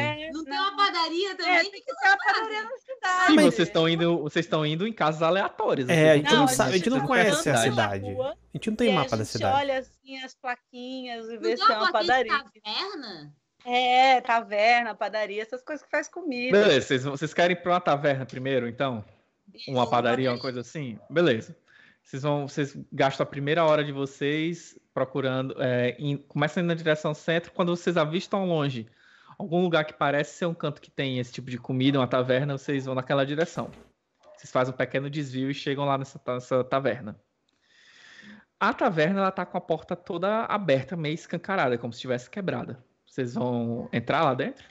tem uma padaria é, também, é, tem que ter uma padaria na cidade. Sim, vocês estão indo, vocês estão indo em casas aleatórias. É, a gente não, não sabe, a gente, não conhece a cidade. a gente não tem mapa da cidade. olha assim as plaquinhas e vê se é uma padaria. Taverna? É, taverna, padaria, essas coisas que faz comida. Beleza, vocês, vocês querem ir pra uma taverna primeiro, então? Uma padaria, uma coisa assim? Beleza. Vocês, vão, vocês gastam a primeira hora de vocês procurando, é, em, começam indo na direção centro, quando vocês avistam longe algum lugar que parece ser um canto que tem esse tipo de comida, uma taverna, vocês vão naquela direção. Vocês fazem um pequeno desvio e chegam lá nessa, nessa taverna. A taverna ela tá com a porta toda aberta, meio escancarada, como se estivesse quebrada. Vocês vão entrar lá dentro?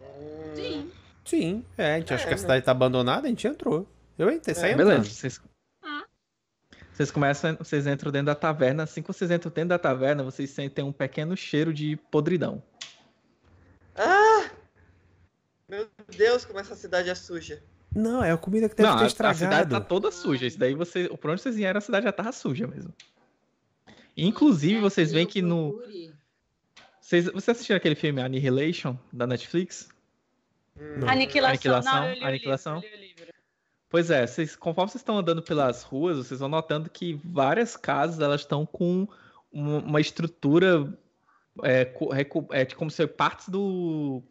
Hum. Sim. Sim, é, a gente é, acha que a é, cidade está abandonada, a gente entrou. Eu entrei, é, Beleza, vocês vocês começam, vocês entram dentro da taverna. Assim que vocês entram dentro da taverna, vocês sentem um pequeno cheiro de podridão. Ah! Meu Deus, como essa cidade é suja. Não, é a comida que deve Não, ter estragado. A, cidade tá toda suja. Isso daí você. Por onde vocês vieram, a cidade já tava suja mesmo. Inclusive, é, vocês veem que no. Vocês, vocês assistiram aquele filme Annihilation da Netflix? Não. Hum. Aniquilação. Aniquilação. Não, Aniquilação. Livro, Pois é, vocês, conforme vocês estão andando pelas ruas, vocês vão notando que várias casas elas estão com uma estrutura é, é, como se partes do,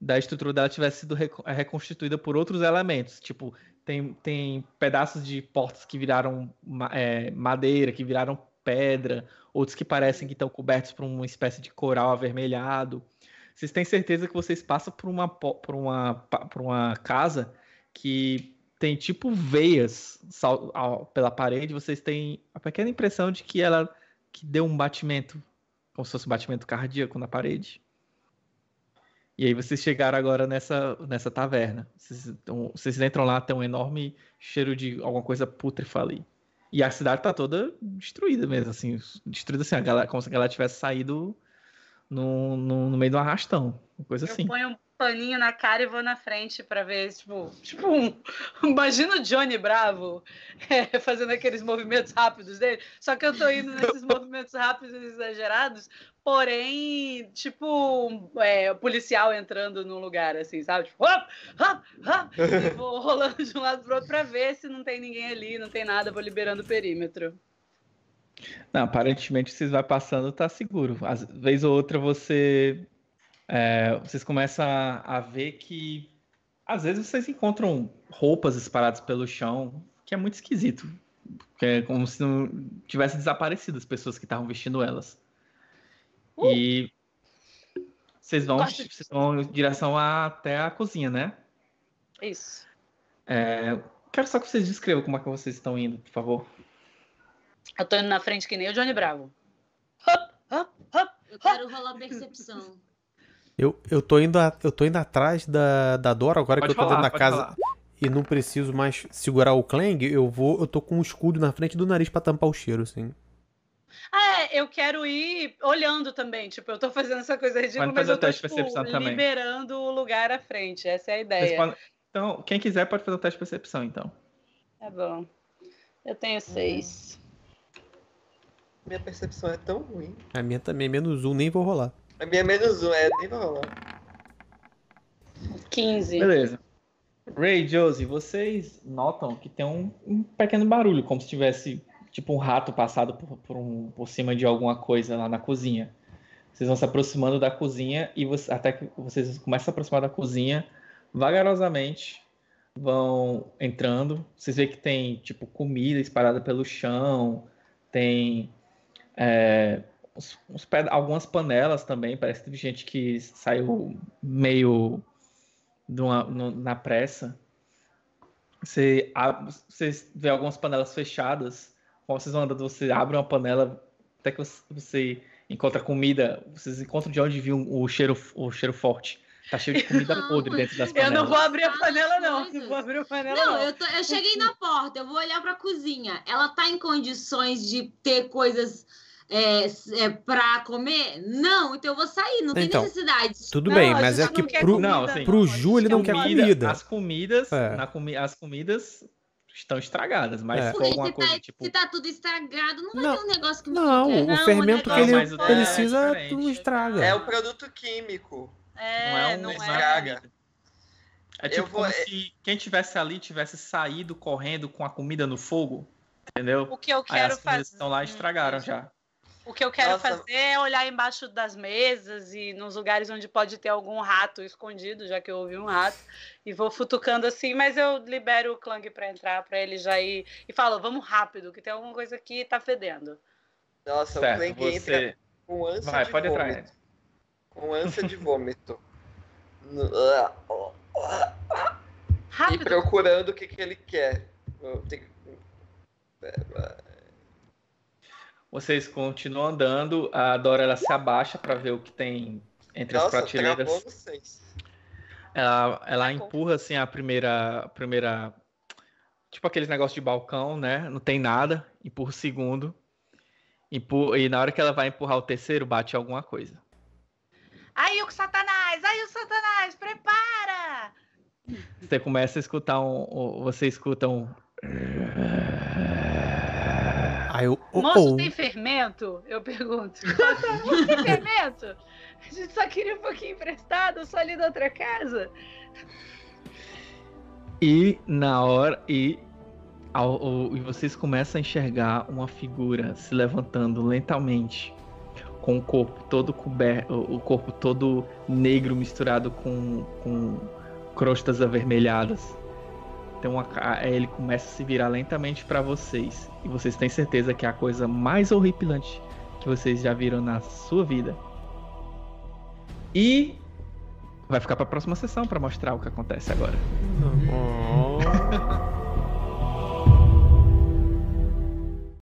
da estrutura dela tivesse sido é, reconstituída por outros elementos. Tipo, tem, tem pedaços de portas que viraram é, madeira, que viraram pedra, outros que parecem que estão cobertos por uma espécie de coral avermelhado. Vocês têm certeza que vocês passam por uma, por uma, por uma casa que tem tipo veias pela parede, vocês têm a pequena impressão de que ela que deu um batimento, como se fosse um batimento cardíaco na parede. E aí vocês chegaram agora nessa, nessa taverna. Vocês, vocês entram lá, tem um enorme cheiro de alguma coisa putrefa ali. E a cidade tá toda destruída mesmo, assim, destruída assim, a galera, como se a galera tivesse saído no, no, no meio do arrastão, coisa eu assim. Ponho, paninho na cara e vou na frente para ver, tipo, tipo um, [LAUGHS] imagina o Johnny Bravo [LAUGHS] é, fazendo aqueles movimentos rápidos dele, só que eu tô indo nesses [LAUGHS] movimentos rápidos e exagerados, porém, tipo, é, policial entrando num lugar, assim, sabe? Tipo, hop, hop, hop, e vou rolando de um lado pro outro para ver se não tem ninguém ali, não tem nada, vou liberando o perímetro. Não, aparentemente você vai passando, tá seguro. Às vezes ou outra você é, vocês começam a, a, ver que às vezes vocês encontram roupas espalhadas pelo chão, que é muito esquisito. é como se não tivesse desaparecido as pessoas que estavam vestindo elas. Uh! E vocês vão, vocês vão em direção a, até a cozinha, né? Isso. É, quero só que vocês descrevam como é que vocês estão indo, por favor. Eu tô indo na frente que nem o Johnny Bravo. Hop, hop, hop. Eu quero rolar percepção. Eu, eu, tô, indo a, eu tô indo atrás da, da Dora agora pode que eu tô falar, dentro da casa falar. e não preciso mais segurar o Clang. Eu vou, eu tô com um escudo na frente do nariz para tampar o cheiro, assim. Ah, é, eu quero ir olhando também. Tipo, eu tô fazendo essa coisa ridícula, mas eu tô tipo, liberando o lugar à frente. Essa é a ideia. Podem... Então, quem quiser pode fazer um teste de percepção, então. Tá bom. Eu tenho seis. Minha percepção é tão ruim. A minha também, menos um, nem vou rolar. A minha é menos um, é, nem vai rolar. 15. Beleza. Ray, Josie, vocês notam que tem um, um pequeno barulho, como se tivesse tipo um rato passado por, por, um, por cima de alguma coisa lá na cozinha. Vocês vão se aproximando da cozinha e você, até que vocês começam a se aproximar da cozinha, vagarosamente vão entrando. Vocês veem que tem tipo comida espalhada pelo chão, tem é, uns, uns algumas panelas também. Parece que teve gente que saiu meio uma, no, na pressa. Você, você vê algumas panelas fechadas. Quando vocês vão andando, você abre uma panela até que você, encontra comida. Vocês encontram de onde viu o cheiro, o cheiro forte. Tá cheio de comida podre dentro das panelas. Eu não vou abrir a panela, não. eu vou abrir a panela, não. não. Eu, tô, eu cheguei na porta, eu vou olhar pra cozinha. Ela tá em condições de ter coisas é, é para comer? Não, então eu vou sair, não então, tem necessidade. Tudo não, bem, mas é que pro, não, assim, pro Ju ele não quer comida, As comidas, é. na comi as comidas estão estragadas, mas é. alguma se tá coisa tá, tipo... Se tá tudo estragado, não vai não, ter um negócio que Não, não o fermento um que ele, é é precisa é não estraga. É o produto químico. É, não é um não é. estraga. É, tipo é tipo vou... se quem tivesse ali tivesse saído correndo com a comida no fogo, entendeu? O que eu quero Aí as fazer. estão lá estragaram hum. já. O que eu quero Nossa. fazer é olhar embaixo das mesas e nos lugares onde pode ter algum rato escondido, já que eu ouvi um rato, e vou futucando assim, mas eu libero o Clang para entrar, para ele já ir e falo, vamos rápido, que tem alguma coisa e tá fedendo. Nossa, certo, o Clang você... entra com ânsia Vai, de pode vômito. Entrar. Com ânsia de [LAUGHS] vômito. Rápido. E procurando o que, que ele quer. Tem... Vocês continuam andando, a Dora ela se abaixa para ver o que tem entre Nossa, as prateleiras. Ela, tá empurra assim a primeira, a primeira, tipo aqueles negócios de balcão, né? Não tem nada. Empurra o segundo. Empurra, e na hora que ela vai empurrar o terceiro, bate alguma coisa. Aí o Satanás, aí o Satanás, prepara! Você começa a escutar um, você escuta um Aí eu, oh, Moço, oh. tem fermento? Eu pergunto. [LAUGHS] Moço, tem fermento? A gente só queria um pouquinho emprestado, só ali da outra casa. E na hora. E, ao, ao, e vocês começam a enxergar uma figura se levantando lentamente, com o corpo todo coberto, o corpo todo negro misturado com, com crostas avermelhadas tem uma é, ele começa a se virar lentamente para vocês e vocês têm certeza que é a coisa mais horripilante que vocês já viram na sua vida. E vai ficar para a próxima sessão para mostrar o que acontece agora. Oh. [LAUGHS]